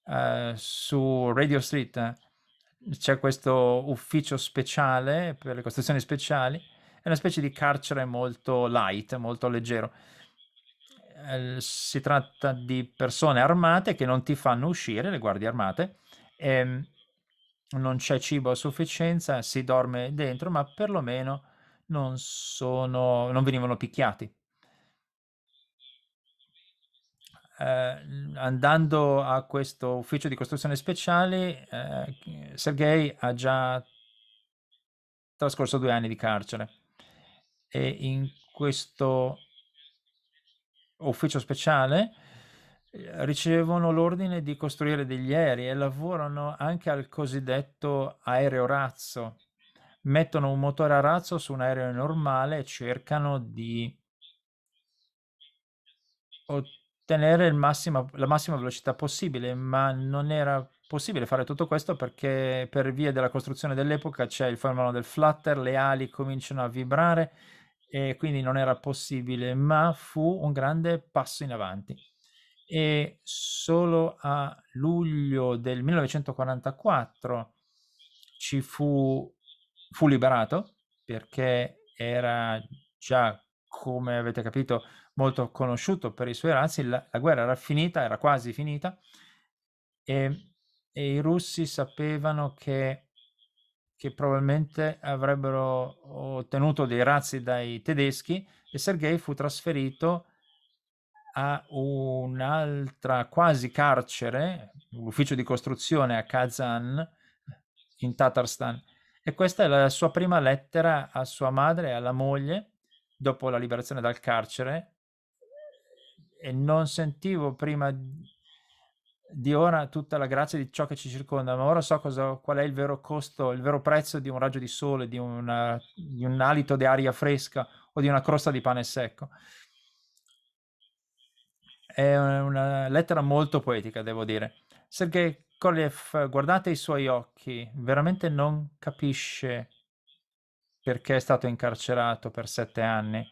eh, su Radio Street eh, c'è questo ufficio speciale per le costruzioni speciali, è una specie di carcere molto light, molto leggero. Eh, si tratta di persone armate che non ti fanno uscire, le guardie armate, e ehm, non c'è cibo a sufficienza, si dorme dentro, ma perlomeno non, sono, non venivano picchiati. eh, andando a questo ufficio di costruzione speciale, eh, Sergei ha già trascorso due anni di carcere e in questo ufficio speciale eh, ricevono l'ordine di costruire degli aerei e lavorano anche al cosiddetto aereo razzo. Mettono un motore a razzo su un aereo normale e cercano di ottenere tenere massimo, la massima velocità possibile, ma non era possibile fare tutto questo perché per via della costruzione dell'epoca c'è il fenomeno del flutter, le ali cominciano a vibrare e quindi non era possibile, ma fu un grande passo in avanti. E solo a luglio del 1944 ci fu, fu liberato perché era già, come avete capito, molto conosciuto per i suoi razzi, la, la guerra era finita, era quasi finita, e, e i russi sapevano che, che, probabilmente avrebbero ottenuto dei razzi dai tedeschi e Sergei fu trasferito a un'altra quasi carcere, l'ufficio di costruzione a Kazan, in Tatarstan. E questa è la sua prima lettera a sua madre e alla moglie dopo la liberazione dal carcere e non sentivo prima di ora tutta la grazia di ciò che ci circonda, ma ora so cosa, qual è il vero costo, il vero prezzo di un raggio di sole, di, una, di un alito di aria fresca o di una crosta di pane secco. È una lettera molto poetica, devo dire. Sergei Koliev, guardate i suoi occhi, veramente non capisce perché è stato incarcerato per sette anni.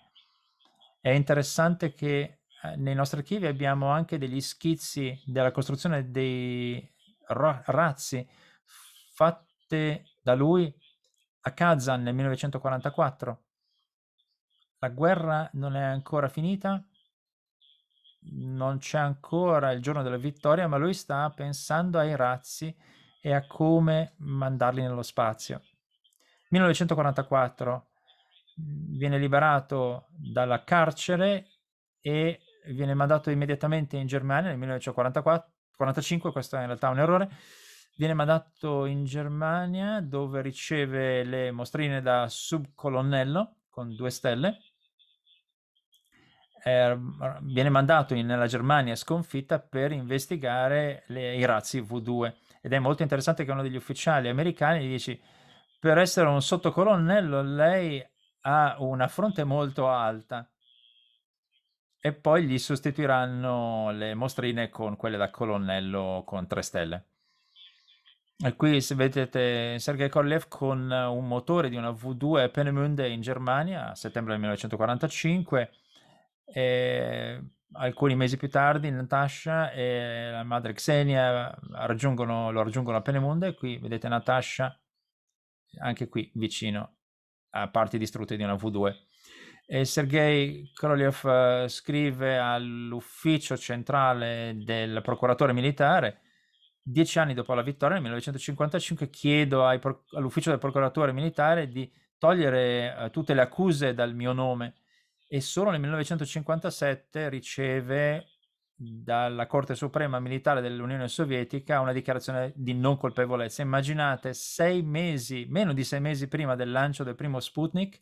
È interessante che eh, nei nostri archivi abbiamo anche degli schizzi della costruzione dei ra- razzi fatte da lui a Kazan nel 1944. La guerra non è ancora finita, non c'è ancora il giorno della vittoria, ma lui sta pensando ai razzi e a come mandarli nello spazio. 1944 mm, viene liberato dalla carcere e viene mandato immediatamente in Germania nel 1945, questo è in realtà un errore, viene mandato in Germania dove riceve le mostrine da subcolonnello con due stelle, eh, viene mandato in, nella Germania sconfitta per investigare le, i razzi V2 ed è molto interessante che uno degli ufficiali americani gli dice per essere un sottocolonnello lei ha una fronte molto alta e poi gli sostituiranno le mostrine con quelle da colonnello con 3 stelle. E qui vedete Sergei Korolev con un motore di una V2 Peenemünde in Germania a settembre 1945 e alcuni mesi più tardi Natasha e la madre Xenia raggiungono, lo raggiungono a Peenemünde qui vedete Natasha anche qui vicino a parti distrutte di una V2 e Sergei Korolev eh, scrive all'ufficio centrale del procuratore militare dieci anni dopo la vittoria nel 1955 chiedo all'ufficio del procuratore militare di togliere eh, tutte le accuse dal mio nome e solo nel 1957 riceve dalla Corte Suprema Militare dell'Unione Sovietica una dichiarazione di non colpevolezza. Immaginate, sei mesi, meno di sei mesi prima del lancio del primo Sputnik,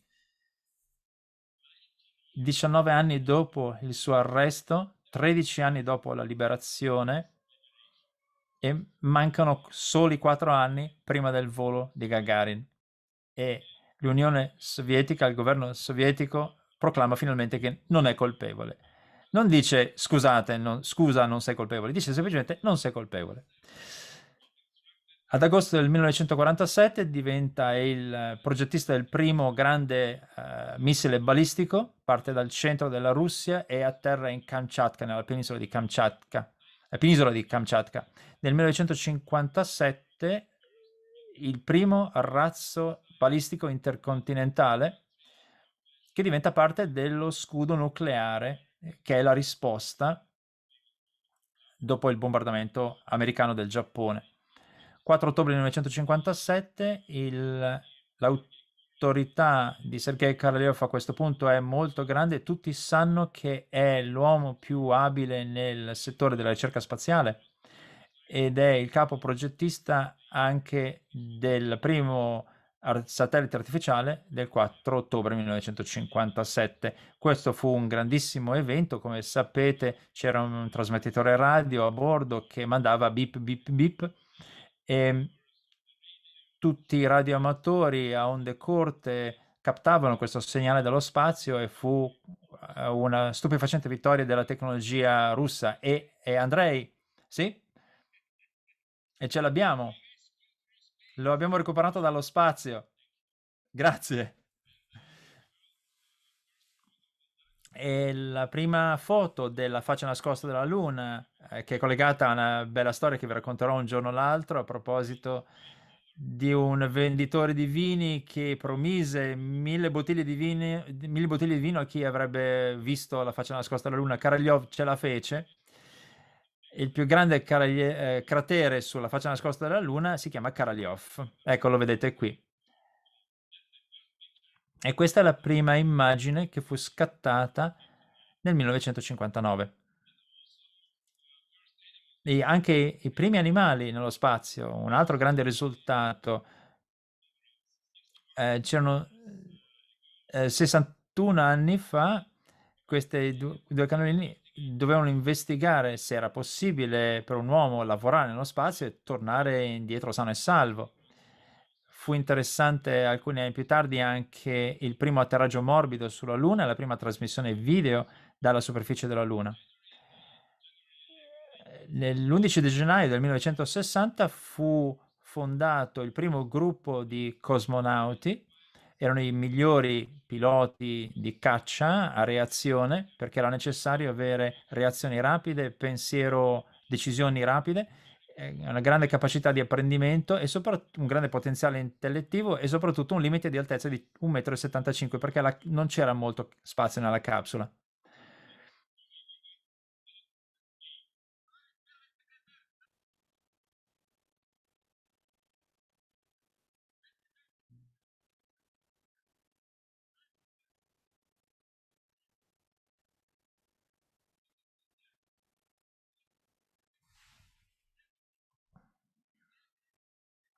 19 anni dopo il suo arresto, 13 anni dopo la liberazione e mancano soli 4 anni prima del volo di Gagarin. E l'Unione Sovietica, il governo sovietico proclama finalmente che non è colpevole. Non dice scusate, non, scusa, non sei colpevole, dice semplicemente non sei colpevole. Ad agosto del 1947 diventa il eh, progettista del primo grande eh, missile balistico, parte dal centro della Russia e atterra in Kamchatka, nella penisola di Kamchatka. Eh, penisola di Kamchatka. Nel 1957 il primo razzo balistico intercontinentale che diventa parte dello scudo nucleare eh, che è la risposta dopo il bombardamento americano del Giappone. 4 ottobre 1957 il, l'autorità di Sergei Karalev a questo punto è molto grande, tutti sanno che è l'uomo più abile nel settore della ricerca spaziale ed è il capo progettista anche del primo satellite artificiale del 4 ottobre 1957. Questo fu un grandissimo evento, come sapete c'era un trasmettitore radio a bordo che mandava bip bip bip e ehm, tutti i radioamatori a onde corte captavano questo segnale dallo spazio e fu eh, una stupefacente vittoria della tecnologia russa. E, e Andrei, sì? E ce l'abbiamo. Lo abbiamo recuperato dallo spazio. Grazie. e la prima foto della faccia nascosta della Luna, eh, che è collegata a una bella storia che vi racconterò un giorno o l'altro a proposito di un venditore di vini che promise mille bottiglie di, vini, mille bottiglie di vino a chi avrebbe visto la faccia nascosta della Luna. Karaliov ce la fece. Il più grande caraglie, eh, cratere sulla faccia nascosta della Luna si chiama Karaliov. Ecco, lo vedete qui. E questa è la prima immagine che fu scattata nel 1959. E anche i primi animali nello spazio, un altro grande risultato, eh, c'erano eh, 61 anni fa, questi due, due cannellini dovevano investigare se era possibile per un uomo lavorare nello spazio e tornare indietro sano e salvo. Fu interessante alcuni anni più tardi anche il primo atterraggio morbido sulla Luna, la prima trasmissione video dalla superficie della Luna. Nell'11 di gennaio del 1960 fu fondato il primo gruppo di cosmonauti, erano i migliori piloti di caccia a reazione perché era necessario avere reazioni rapide, pensiero, decisioni rapide una grande capacità di apprendimento e soprattutto un grande potenziale intellettivo e soprattutto un limite di altezza di 1,75 m perché la, non c'era molto spazio nella capsula.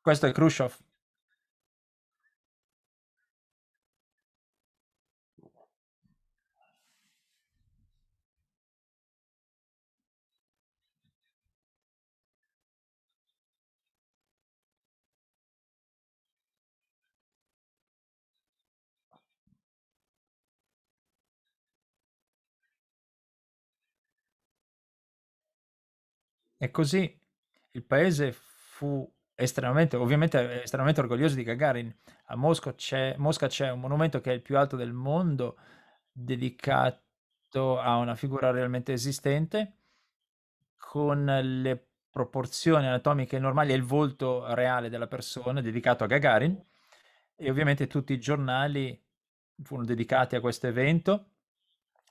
Questo è Khrushchev. E così il paese fu estremamente, ovviamente eh, estremamente orgoglioso di Gagarin. A Mosca c'è, Mosca c'è un monumento che è il più alto del mondo dedicato a una figura realmente esistente con le proporzioni anatomiche normali e il volto reale della persona dedicato a Gagarin e ovviamente tutti i giornali furono dedicati a questo evento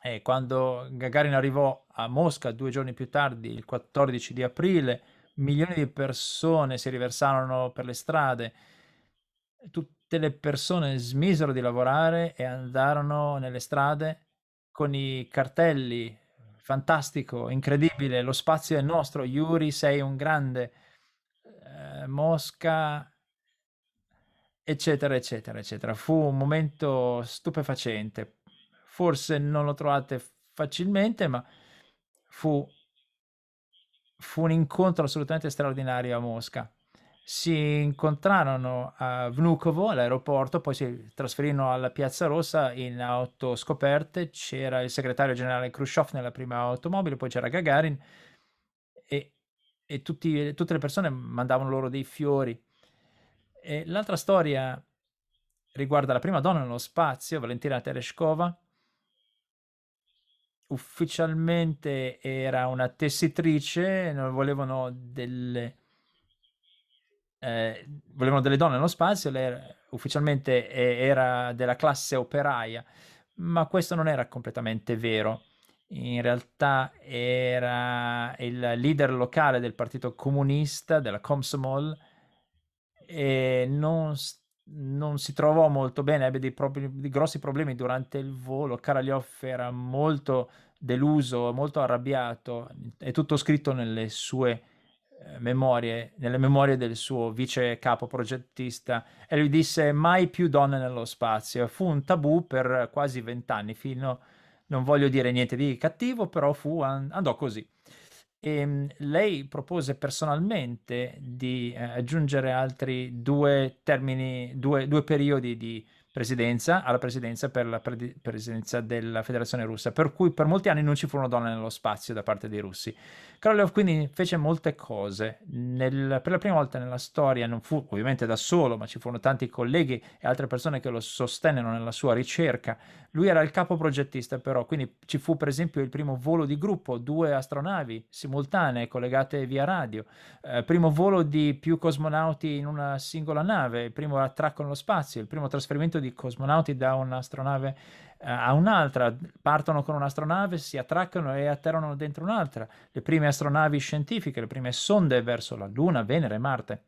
e quando Gagarin arrivò a Mosca due giorni più tardi, il 14 di aprile milioni di persone si riversarono per le strade, tutte le persone smisero di lavorare e andarono nelle strade con i cartelli, fantastico, incredibile, lo spazio è nostro, Yuri sei un grande, eh, Mosca, eccetera, eccetera, eccetera. Fu un momento stupefacente, forse non lo trovate facilmente, ma fu fu un incontro assolutamente straordinario a Mosca. Si incontrarono a Vnukovo, all'aeroporto, poi si trasferirono alla Piazza Rossa in auto scoperte. C'era il segretario generale Khrushchev nella prima automobile, poi c'era Gagarin e, e tutti, tutte le persone mandavano loro dei fiori. E l'altra storia riguarda la prima donna nello spazio, Valentina Tereshkova, ufficialmente era una tessitrice, volevano delle, eh, volevano delle donne nello spazio, lei ufficialmente era della classe operaia, ma questo non era completamente vero. In realtà era il leader locale del partito comunista, della Komsomol, e non stava non si trovò molto bene, ebbe dei, propri, dei grossi problemi durante il volo. Karalioff era molto deluso, molto arrabbiato, è tutto scritto nelle sue eh, memorie, nelle memorie del suo vice capo progettista e lui disse mai più donne nello spazio. Fu un tabù per quasi vent'anni, fino, non voglio dire niente di cattivo, però fu, andò così. E ehm, lei propose personalmente di eh, aggiungere altri due termini, due, due, periodi di presidenza alla presidenza per la pre- presidenza della Federazione Russa, per cui per molti anni non ci furono donne nello spazio da parte dei russi. Korolev quindi fece molte cose. Nel, per la prima volta nella storia non fu ovviamente da solo, ma ci furono tanti colleghi e altre persone che lo sostennero nella sua ricerca lui era il capo progettista però, quindi ci fu per esempio il primo volo di gruppo, due astronavi simultanee collegate via radio, eh, primo volo di più cosmonauti in una singola nave, il primo attracco nello spazio, il primo trasferimento di cosmonauti da un'astronave eh, a un'altra, partono con un'astronave, si attraccano e atterrano dentro un'altra, le prime astronavi scientifiche, le prime sonde verso la Luna, Venere, Marte.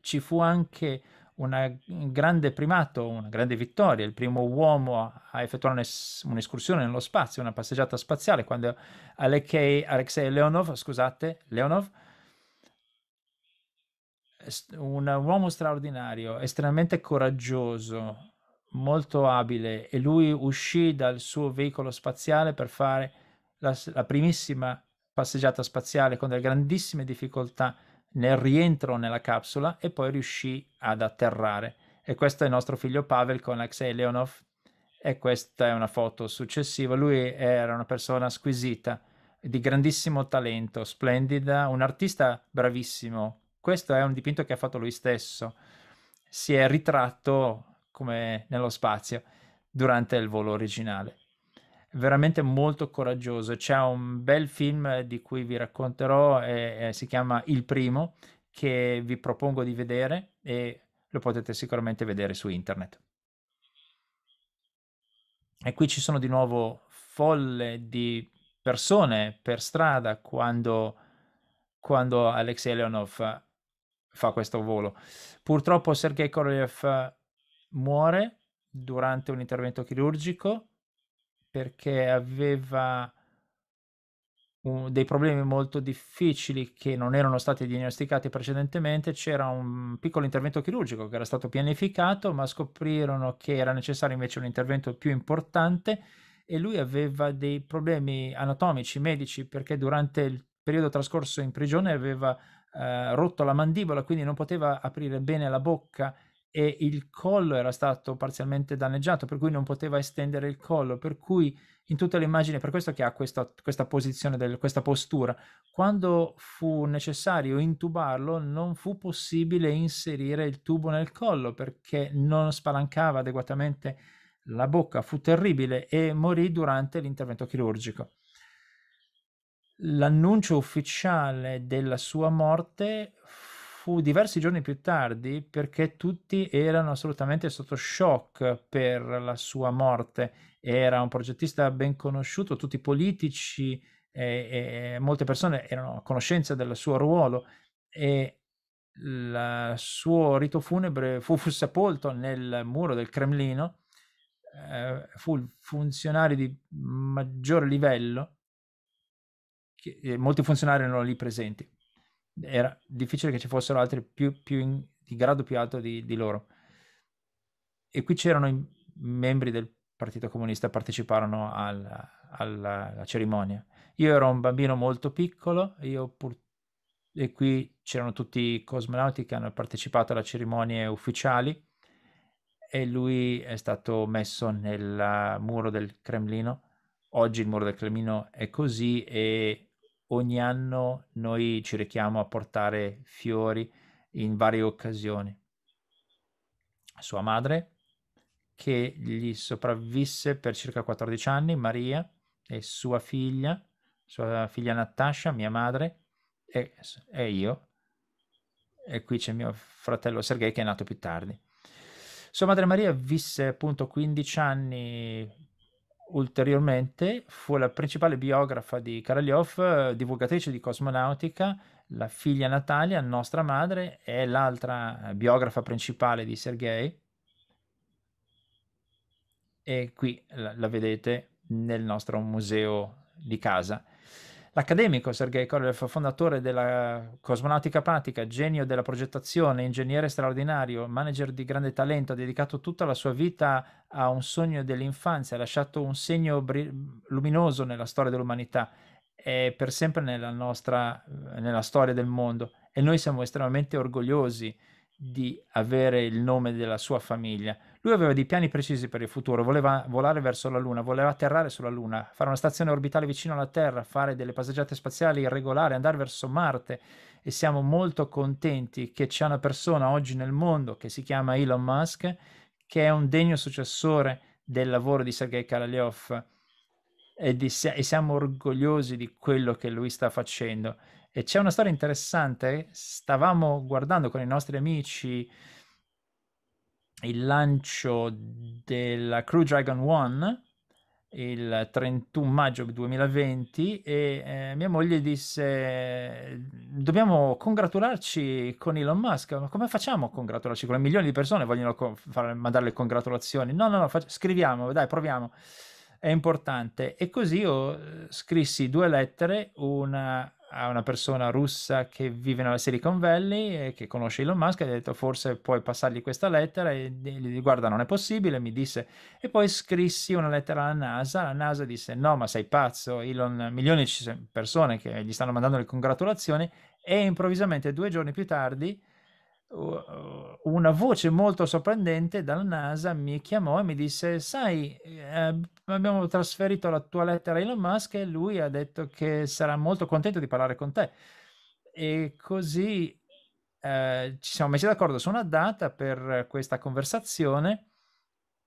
Ci fu anche un grande primato, una grande vittoria, il primo uomo a effettuare un'escursione nello spazio, una passeggiata spaziale, quando Alexei, Alexei Leonov, scusate, Leonov, un uomo straordinario, estremamente coraggioso, molto abile e lui uscì dal suo veicolo spaziale per fare la, la primissima passeggiata spaziale con delle grandissime difficoltà nel rientro nella capsula e poi riuscì ad atterrare. E questo è il nostro figlio Pavel con Alexei Leonov e questa è una foto successiva. Lui era una persona squisita, di grandissimo talento, splendida, un artista bravissimo. Questo è un dipinto che ha fatto lui stesso. Si è ritratto come nello spazio durante il volo originale veramente molto coraggioso. C'è un bel film di cui vi racconterò, eh, si chiama Il Primo, che vi propongo di vedere e lo potete sicuramente vedere su internet. E qui ci sono di nuovo folle di persone per strada quando, quando Alexei Leonov fa questo volo. Purtroppo Sergei Korolev muore durante un intervento chirurgico perché aveva un, dei problemi molto difficili che non erano stati diagnosticati precedentemente, c'era un piccolo intervento chirurgico che era stato pianificato, ma scoprirono che era necessario invece un intervento più importante e lui aveva dei problemi anatomici, medici, perché durante il periodo trascorso in prigione aveva eh, rotto la mandibola, quindi non poteva aprire bene la bocca e il collo era stato parzialmente danneggiato, per cui non poteva estendere il collo, per cui in tutte le immagini, per questo che ha questa, questa posizione, del, questa postura, quando fu necessario intubarlo non fu possibile inserire il tubo nel collo perché non spalancava adeguatamente la bocca, fu terribile e morì durante l'intervento chirurgico. L'annuncio ufficiale della sua morte fu fu diversi giorni più tardi perché tutti erano assolutamente sotto shock per la sua morte. Era un progettista ben conosciuto, tutti i politici e, eh, e eh, eh, molte persone erano a conoscenza del suo ruolo e il suo rito funebre fu, fu sepolto nel muro del Cremlino, eh, fu il funzionario di maggior livello, che, molti funzionari erano lì presenti era difficile che ci fossero altri più, più in, di grado più alto di, di loro. E qui c'erano i membri del Partito Comunista che parteciparono al, alla, alla, cerimonia. Io ero un bambino molto piccolo pur... e qui c'erano tutti i cosmonauti che hanno partecipato alle cerimonie ufficiali e lui è stato messo nel eh, muro del Cremlino. Oggi il muro del Cremlino è così e ogni anno noi ci richiamo a portare fiori in varie occasioni. Sua madre, che gli sopravvisse per circa 14 anni, Maria, e sua figlia, sua figlia Natasha, mia madre, e, e io. E qui c'è mio fratello Sergei che è nato più tardi. Sua madre Maria visse appunto 15 anni Ulteriormente fu la principale biografa di Karaljov, divulgatrice di cosmonautica, la figlia Natalia, nostra madre, è l'altra eh, biografa principale di Sergei. E qui la, la vedete nel nostro museo di casa. L'accademico Sergei Korolev, fondatore della cosmonautica pratica, genio della progettazione, ingegnere straordinario, manager di grande talento, ha dedicato tutta la sua vita a un sogno dell'infanzia, ha lasciato un segno bri- luminoso nella storia dell'umanità e per sempre nella, nostra, nella storia del mondo. E noi siamo estremamente orgogliosi di avere il nome della sua famiglia. Lui aveva dei piani precisi per il futuro, voleva volare verso la Luna, voleva atterrare sulla Luna, fare una stazione orbitale vicino alla Terra, fare delle passeggiate spaziali irregolari, andare verso Marte e siamo molto contenti che c'è una persona oggi nel mondo che si chiama Elon Musk, che è un degno successore del lavoro di Sergei Karalyov e, di, e siamo orgogliosi di quello che lui sta facendo. E c'è una storia interessante, stavamo guardando con i nostri amici il lancio della Crew Dragon 1 il 31 maggio 2020 e eh, mia moglie disse dobbiamo congratularci con Elon Musk ma come facciamo a congratularci con milioni di persone vogliono co- far, mandare le congratulazioni no no no fac- scriviamo dai proviamo è importante e così io eh, scrissi due lettere una a una persona russa che vive nella Silicon Valley e che conosce Elon Musk e ha detto forse puoi passargli questa lettera e gli dice guarda non è possibile, mi disse e poi scrissi una lettera alla NASA, la NASA disse no ma sei pazzo, Elon, milioni di persone che gli stanno mandando le congratulazioni e improvvisamente due giorni più tardi una voce molto sorprendente dalla NASA mi chiamò e mi disse: Sai, eh, abbiamo trasferito la tua lettera a Elon Musk e lui ha detto che sarà molto contento di parlare con te. E così eh, ci siamo messi d'accordo su una data per questa conversazione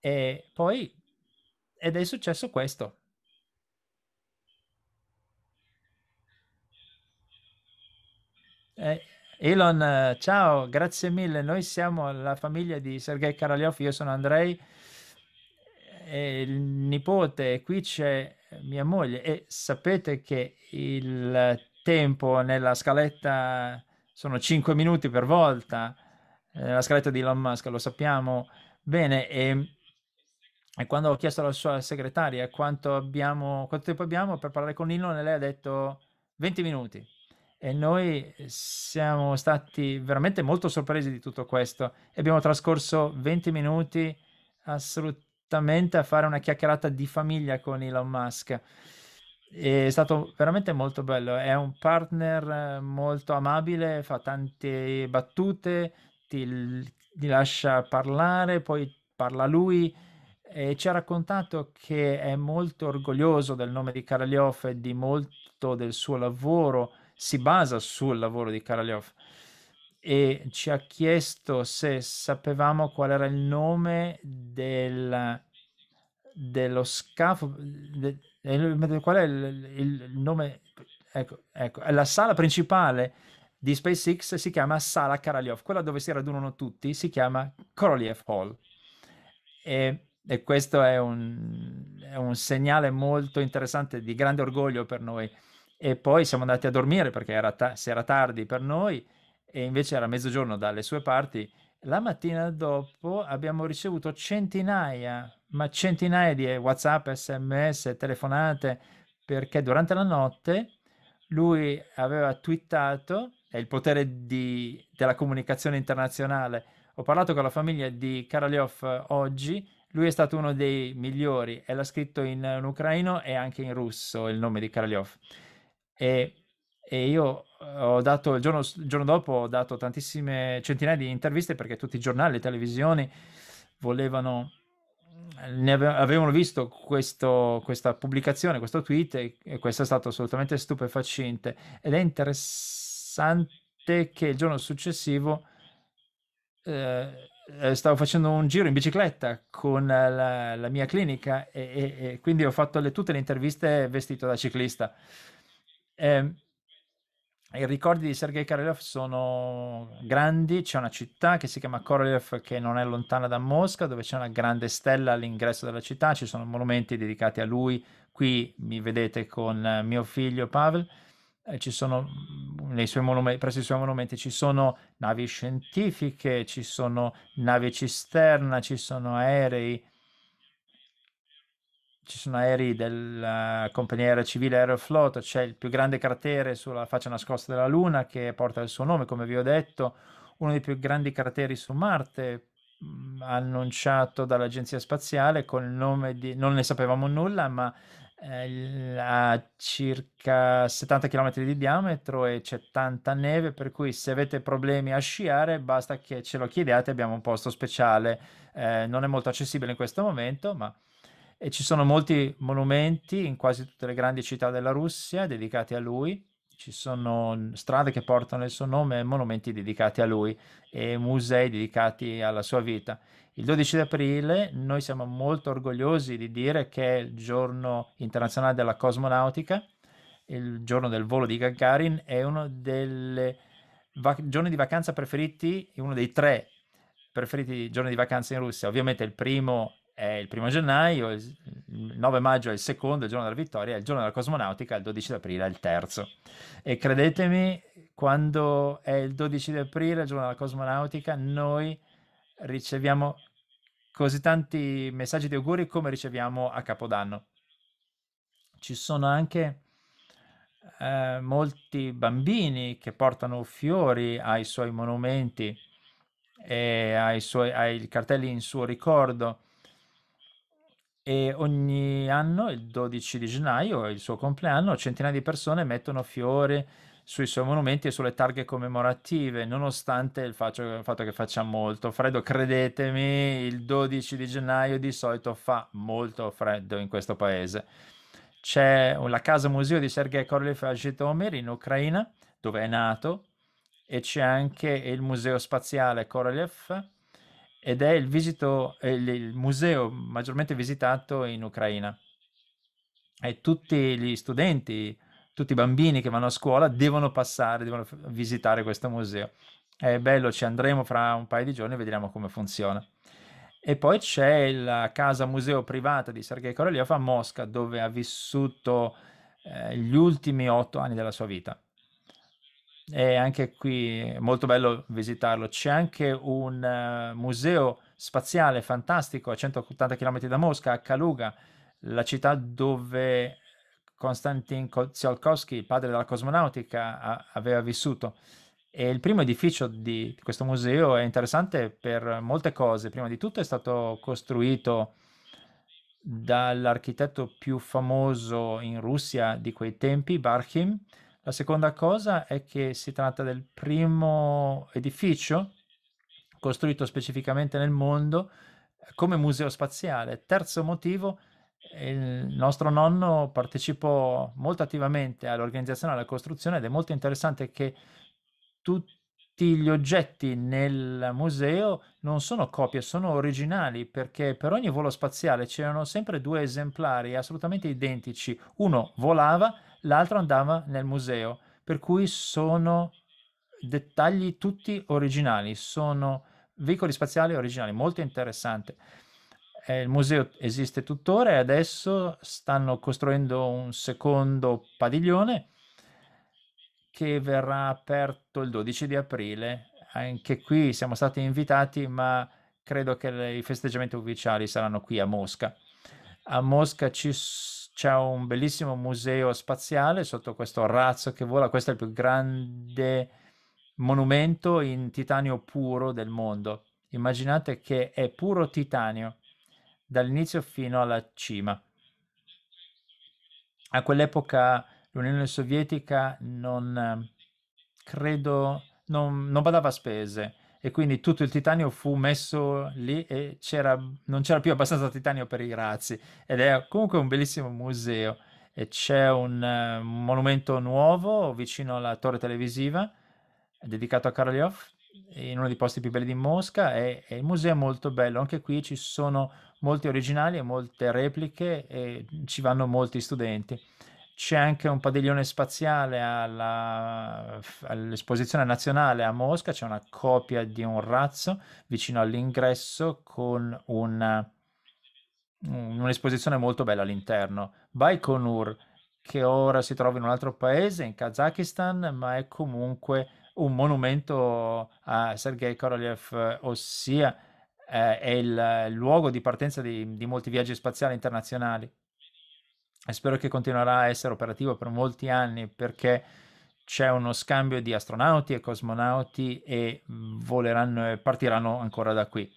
e poi ed è successo questo. Eh, Elon, ciao, grazie mille. Noi siamo la famiglia di Sergei Karaliov, io sono Andrei, e il nipote, e qui c'è mia moglie. E sapete che il tempo nella scaletta sono 5 minuti per volta, eh, nella scaletta di Elon Musk, lo sappiamo bene. E, e quando ho chiesto alla sua segretaria quanto, abbiamo, quanto tempo abbiamo per parlare con Elon, lei ha detto 20 minuti e noi siamo stati veramente molto sorpresi di tutto questo e abbiamo trascorso 20 minuti assolutamente a fare una chiacchierata di famiglia con Elon Musk. È stato veramente molto bello, è un partner eh, molto amabile, fa tante battute, ti, ti lascia parlare, poi parla lui e ci ha raccontato che è molto orgoglioso del nome di Karalioff e di molto del suo lavoro si basa sul lavoro di Karaliov e ci ha chiesto se sapevamo qual era il nome del, dello scafo, de, qual è il, il nome, ecco, ecco, la sala principale di SpaceX si chiama Sala Karaliov, quella dove si radunano tutti si chiama Korolev Hall. E, e questo è un, è un segnale molto interessante di grande orgoglio per noi e poi siamo andati a dormire perché era ta- si era tardi per noi e invece era mezzogiorno dalle sue parti. La mattina dopo abbiamo ricevuto centinaia, ma centinaia di eh, WhatsApp, SMS, telefonate, perché durante la notte lui aveva twittato, è il potere di, della comunicazione internazionale. Ho parlato con la famiglia di Karaliov oggi, lui è stato uno dei migliori e l'ha scritto in, eh, in ucraino e anche in russo il nome di Karaliov. E, e io eh, ho dato, il giorno, il giorno dopo ho dato tantissime centinaia di interviste perché tutti i giornali, le televisioni volevano mm, ne avevano visto questo, questa pubblicazione, questo tweet e, e, questo è stato assolutamente stupefacente ed è interessante che il giorno successivo eh, eh, stavo facendo un giro in bicicletta con la, la mia clinica e, e, e quindi ho fatto le, tutte le interviste vestito da ciclista. Eh, i ricordi di Sergei Korolev sono grandi, c'è una città che si chiama Korolev che non è lontana da Mosca, dove c'è una grande stella all'ingresso della città, ci sono monumenti dedicati a lui, qui mi vedete con eh, mio figlio Pavel, eh, sono, mm, monumenti, presso i suoi monumenti ci sono navi scientifiche, ci sono navi cisterna, ci sono aerei, ci sono aerei della eh, compagnia aerea civile Aeroflot, c'è il più grande cratere sulla faccia nascosta della Luna che porta il suo nome, come vi ho detto, uno dei più grandi crateri su Marte, mm, annunciato dall'agenzia spaziale con il nome di... non ne sapevamo nulla, ma ha eh, circa 70 km di diametro e c'è tanta neve, per cui se avete problemi a sciare basta che ce lo chiediate, abbiamo un posto speciale, eh, non è molto accessibile in questo momento, ma e ci sono molti monumenti in quasi tutte le grandi città della Russia dedicati a lui. Ci sono strade che portano il suo nome, e monumenti dedicati a lui e musei dedicati alla sua vita. Il 12 aprile noi siamo molto orgogliosi di dire che è il giorno internazionale della cosmonautica, il giorno del volo di Gagarin, è uno dei vac- giorni di vacanza preferiti, uno dei tre preferiti giorni di vacanza in Russia. Ovviamente il primo è il primo gennaio, il 9 maggio è il secondo, il giorno della vittoria, il giorno della cosmonautica, il 12 aprile è il terzo. E credetemi, quando è il 12 di aprile, il giorno della cosmonautica, noi riceviamo così tanti messaggi di auguri come riceviamo a Capodanno. Ci sono anche eh, molti bambini che portano fiori ai suoi monumenti e ai, suoi, ai cartelli in suo ricordo e ogni anno, il 12 di gennaio, il suo compleanno, centinaia di persone mettono fiori sui suoi monumenti e sulle targhe commemorative, nonostante il, faccio, il fatto che faccia molto freddo. Credetemi, il 12 di gennaio di solito fa molto freddo in questo paese. C'è la casa museo di Sergei Korolev a Zhitomir in Ucraina, dove è nato, e c'è anche il museo spaziale Korolev ed è il, visito, il, il museo maggiormente visitato in Ucraina. E tutti gli studenti, tutti i bambini che vanno a scuola devono passare, devono visitare questo museo. È bello, ci andremo fra un paio di giorni e vedremo come funziona. E poi c'è la casa museo privata di Sergei Korolev a Mosca, dove ha vissuto eh, gli ultimi otto anni della sua vita e anche qui è molto bello visitarlo. C'è anche un uh, museo spaziale fantastico a 180 km da Mosca, a Kaluga, la città dove Konstantin Tsiolkovsky, padre della cosmonautica, a- aveva vissuto. E il primo edificio di questo museo è interessante per molte cose. Prima di tutto è stato costruito dall'architetto più famoso in Russia di quei tempi, Barkhim, la seconda cosa è che si tratta del primo edificio costruito specificamente nel mondo eh, come museo spaziale. Terzo motivo, il nostro nonno partecipò molto attivamente all'organizzazione e alla costruzione ed è molto interessante che tutti gli oggetti nel museo non sono copie, sono originali perché per ogni volo spaziale c'erano sempre due esemplari assolutamente identici. Uno volava l'altro andava nel museo, per cui sono dettagli tutti originali, sono veicoli spaziali originali, molto interessante. Eh, il museo esiste tuttora e adesso stanno costruendo un secondo padiglione che verrà aperto il 12 di aprile. Anche qui siamo stati invitati, ma credo che i festeggiamenti ufficiali saranno qui a Mosca. A Mosca ci sono c'è un bellissimo museo spaziale sotto questo razzo che vola, questo è il più grande monumento in titanio puro del mondo. Immaginate che è puro titanio dall'inizio fino alla cima. A quell'epoca l'Unione Sovietica non credo non, non badava spese e quindi tutto il titanio fu messo lì e c'era, non c'era più abbastanza titanio per i razzi ed è comunque un bellissimo museo e c'è un eh, monumento nuovo vicino alla torre televisiva dedicato a Karolyov in uno dei posti più belli di Mosca e, e, il museo è molto bello anche qui ci sono molti originali e molte repliche e ci vanno molti studenti c'è anche un padiglione spaziale alla, all'esposizione nazionale a Mosca, c'è una copia di un razzo vicino all'ingresso con una, un'esposizione molto bella all'interno. Baikonur, che ora si trova in un altro paese, in Kazakistan, ma è comunque un monumento a Sergei Korolev, ossia eh, è il luogo di partenza di, di molti viaggi spaziali internazionali e spero che continuerà a essere operativo per molti anni perché c'è uno scambio di astronauti e cosmonauti e voleranno, e partiranno ancora da qui.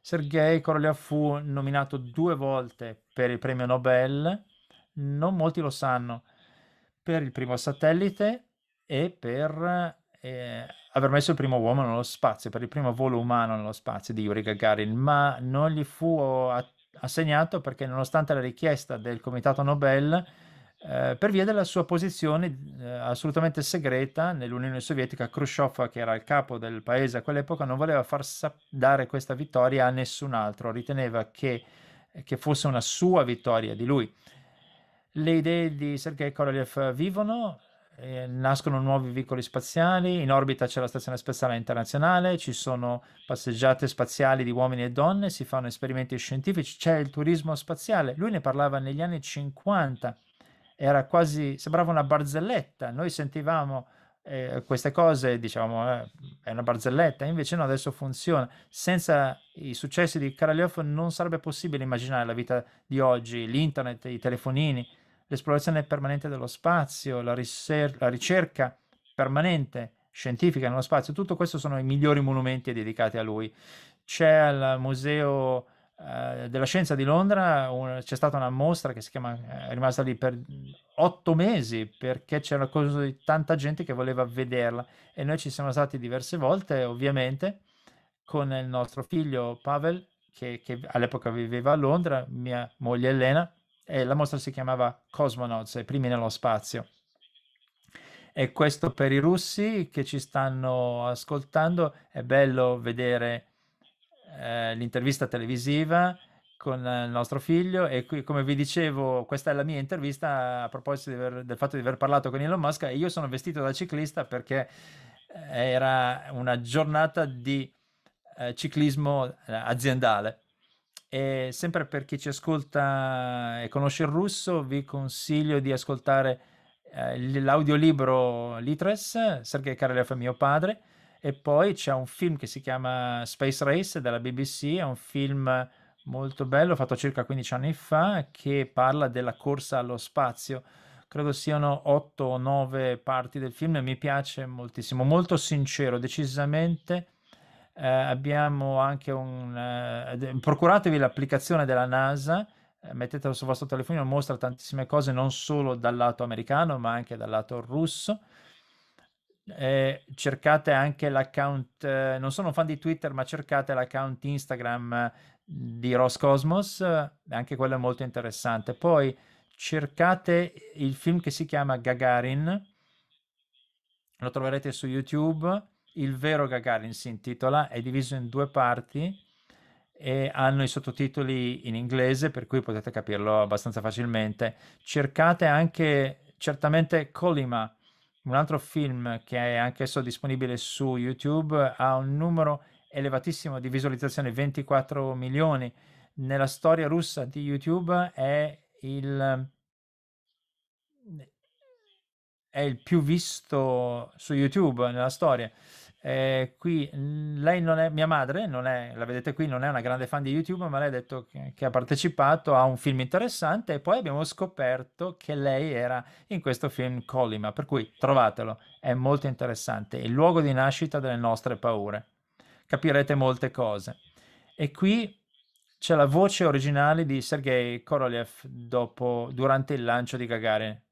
Sergei Korolev fu nominato due volte per il premio Nobel, non molti lo sanno, per il primo satellite e per eh, aver messo il primo uomo nello spazio, per il primo volo umano nello spazio di Yuri Gagarin, ma non gli fu attribuito assegnato perché nonostante la richiesta del Comitato Nobel, eh, per via della sua posizione eh, assolutamente segreta nell'Unione Sovietica, Khrushchev, che era il capo del paese a quell'epoca, non voleva far sap- dare questa vittoria a nessun altro, riteneva che, che fosse una sua vittoria di lui. Le idee di Sergei Korolev vivono, eh, nascono nuovi veicoli spaziali, in orbita c'è la Stazione Spaziale Internazionale, ci sono passeggiate spaziali di uomini e donne, si fanno esperimenti scientifici, c'è il turismo spaziale. Lui ne parlava negli anni 50, era quasi, sembrava una barzelletta, noi sentivamo eh, queste cose, diciamo, eh, è una barzelletta, invece no, adesso funziona. Senza i successi di Karaliov non sarebbe possibile immaginare la vita di oggi, l'internet, i telefonini l'esplorazione permanente dello spazio, la, ricer- la ricerca permanente scientifica nello spazio, tutto questo sono i migliori monumenti dedicati a lui. C'è al Museo eh, della Scienza di Londra un, c'è stata una mostra che si chiama, eh, è rimasta lì per otto mesi perché c'era così tanta gente che voleva vederla e noi ci siamo stati diverse volte ovviamente con il nostro figlio Pavel che, che all'epoca viveva a Londra, mia moglie Elena e la mostra si chiamava Cosmonauts, i primi nello spazio. E questo per i russi che ci stanno ascoltando, è bello vedere eh, l'intervista televisiva con eh, il nostro figlio e qui, come vi dicevo, questa è la mia intervista a proposito aver, del fatto di aver parlato con Elon Musk e io sono vestito da ciclista perché eh, era una giornata di eh, ciclismo eh, aziendale e sempre per chi ci ascolta e conosce il russo, vi consiglio di ascoltare eh, l'audiolibro Litres, Sergei Karelev mio padre, e poi c'è un film che si chiama Space Race della BBC, è un film molto bello, fatto circa 15 anni fa, che parla della corsa allo spazio. Credo siano 8 o 9 parti del film e mi piace moltissimo, molto sincero, decisamente eh, abbiamo anche un... Eh, procuratevi l'applicazione della NASA, eh, mettetelo sul vostro telefono mostra tantissime cose non solo dal lato americano ma anche dal lato russo. Eh, cercate anche l'account, eh, non sono fan di Twitter, ma cercate l'account Instagram di Roscosmos, eh, anche quello è molto interessante. Poi cercate il film che si chiama Gagarin, lo troverete su YouTube il vero Gagarin si intitola, è diviso in due parti e hanno i sottotitoli in inglese, per cui potete capirlo abbastanza facilmente. Cercate anche certamente Colima, un altro film che è anch'esso disponibile su YouTube, ha un numero elevatissimo di visualizzazioni, 24 milioni. Nella storia russa di YouTube è il, è il più visto su YouTube nella storia. Eh, qui lei non è mia madre, non è, la vedete qui, non è una grande fan di YouTube, ma lei ha detto che, che, ha partecipato a un film interessante e poi abbiamo scoperto che lei era in questo film Colima, per cui trovatelo, è molto interessante, è il luogo di nascita delle nostre paure. Capirete molte cose. E qui c'è la voce originale di Sergei Korolev dopo, durante il lancio di Gagarin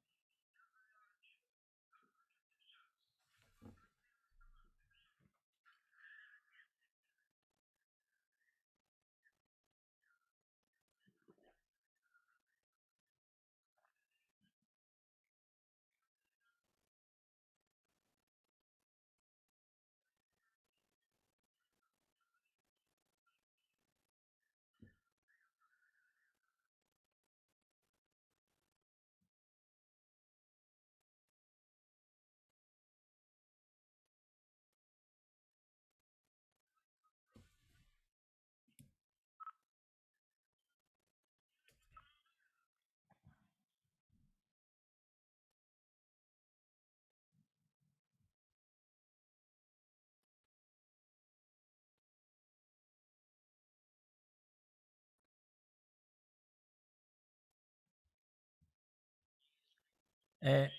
E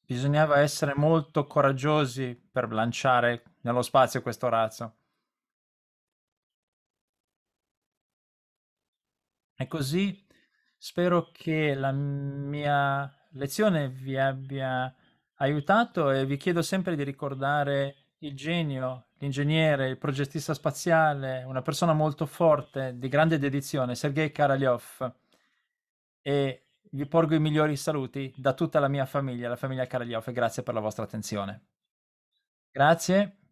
bisognava essere molto coraggiosi per lanciare nello spazio questo razzo. E così spero che la mia lezione vi abbia aiutato e vi chiedo sempre di ricordare il genio, l'ingegnere, il progettista spaziale, una persona molto forte, di grande dedizione, Sergei Karaliov. E vi porgo i migliori saluti da tutta la mia famiglia, la famiglia Caraglioff, e grazie per la vostra attenzione. Grazie.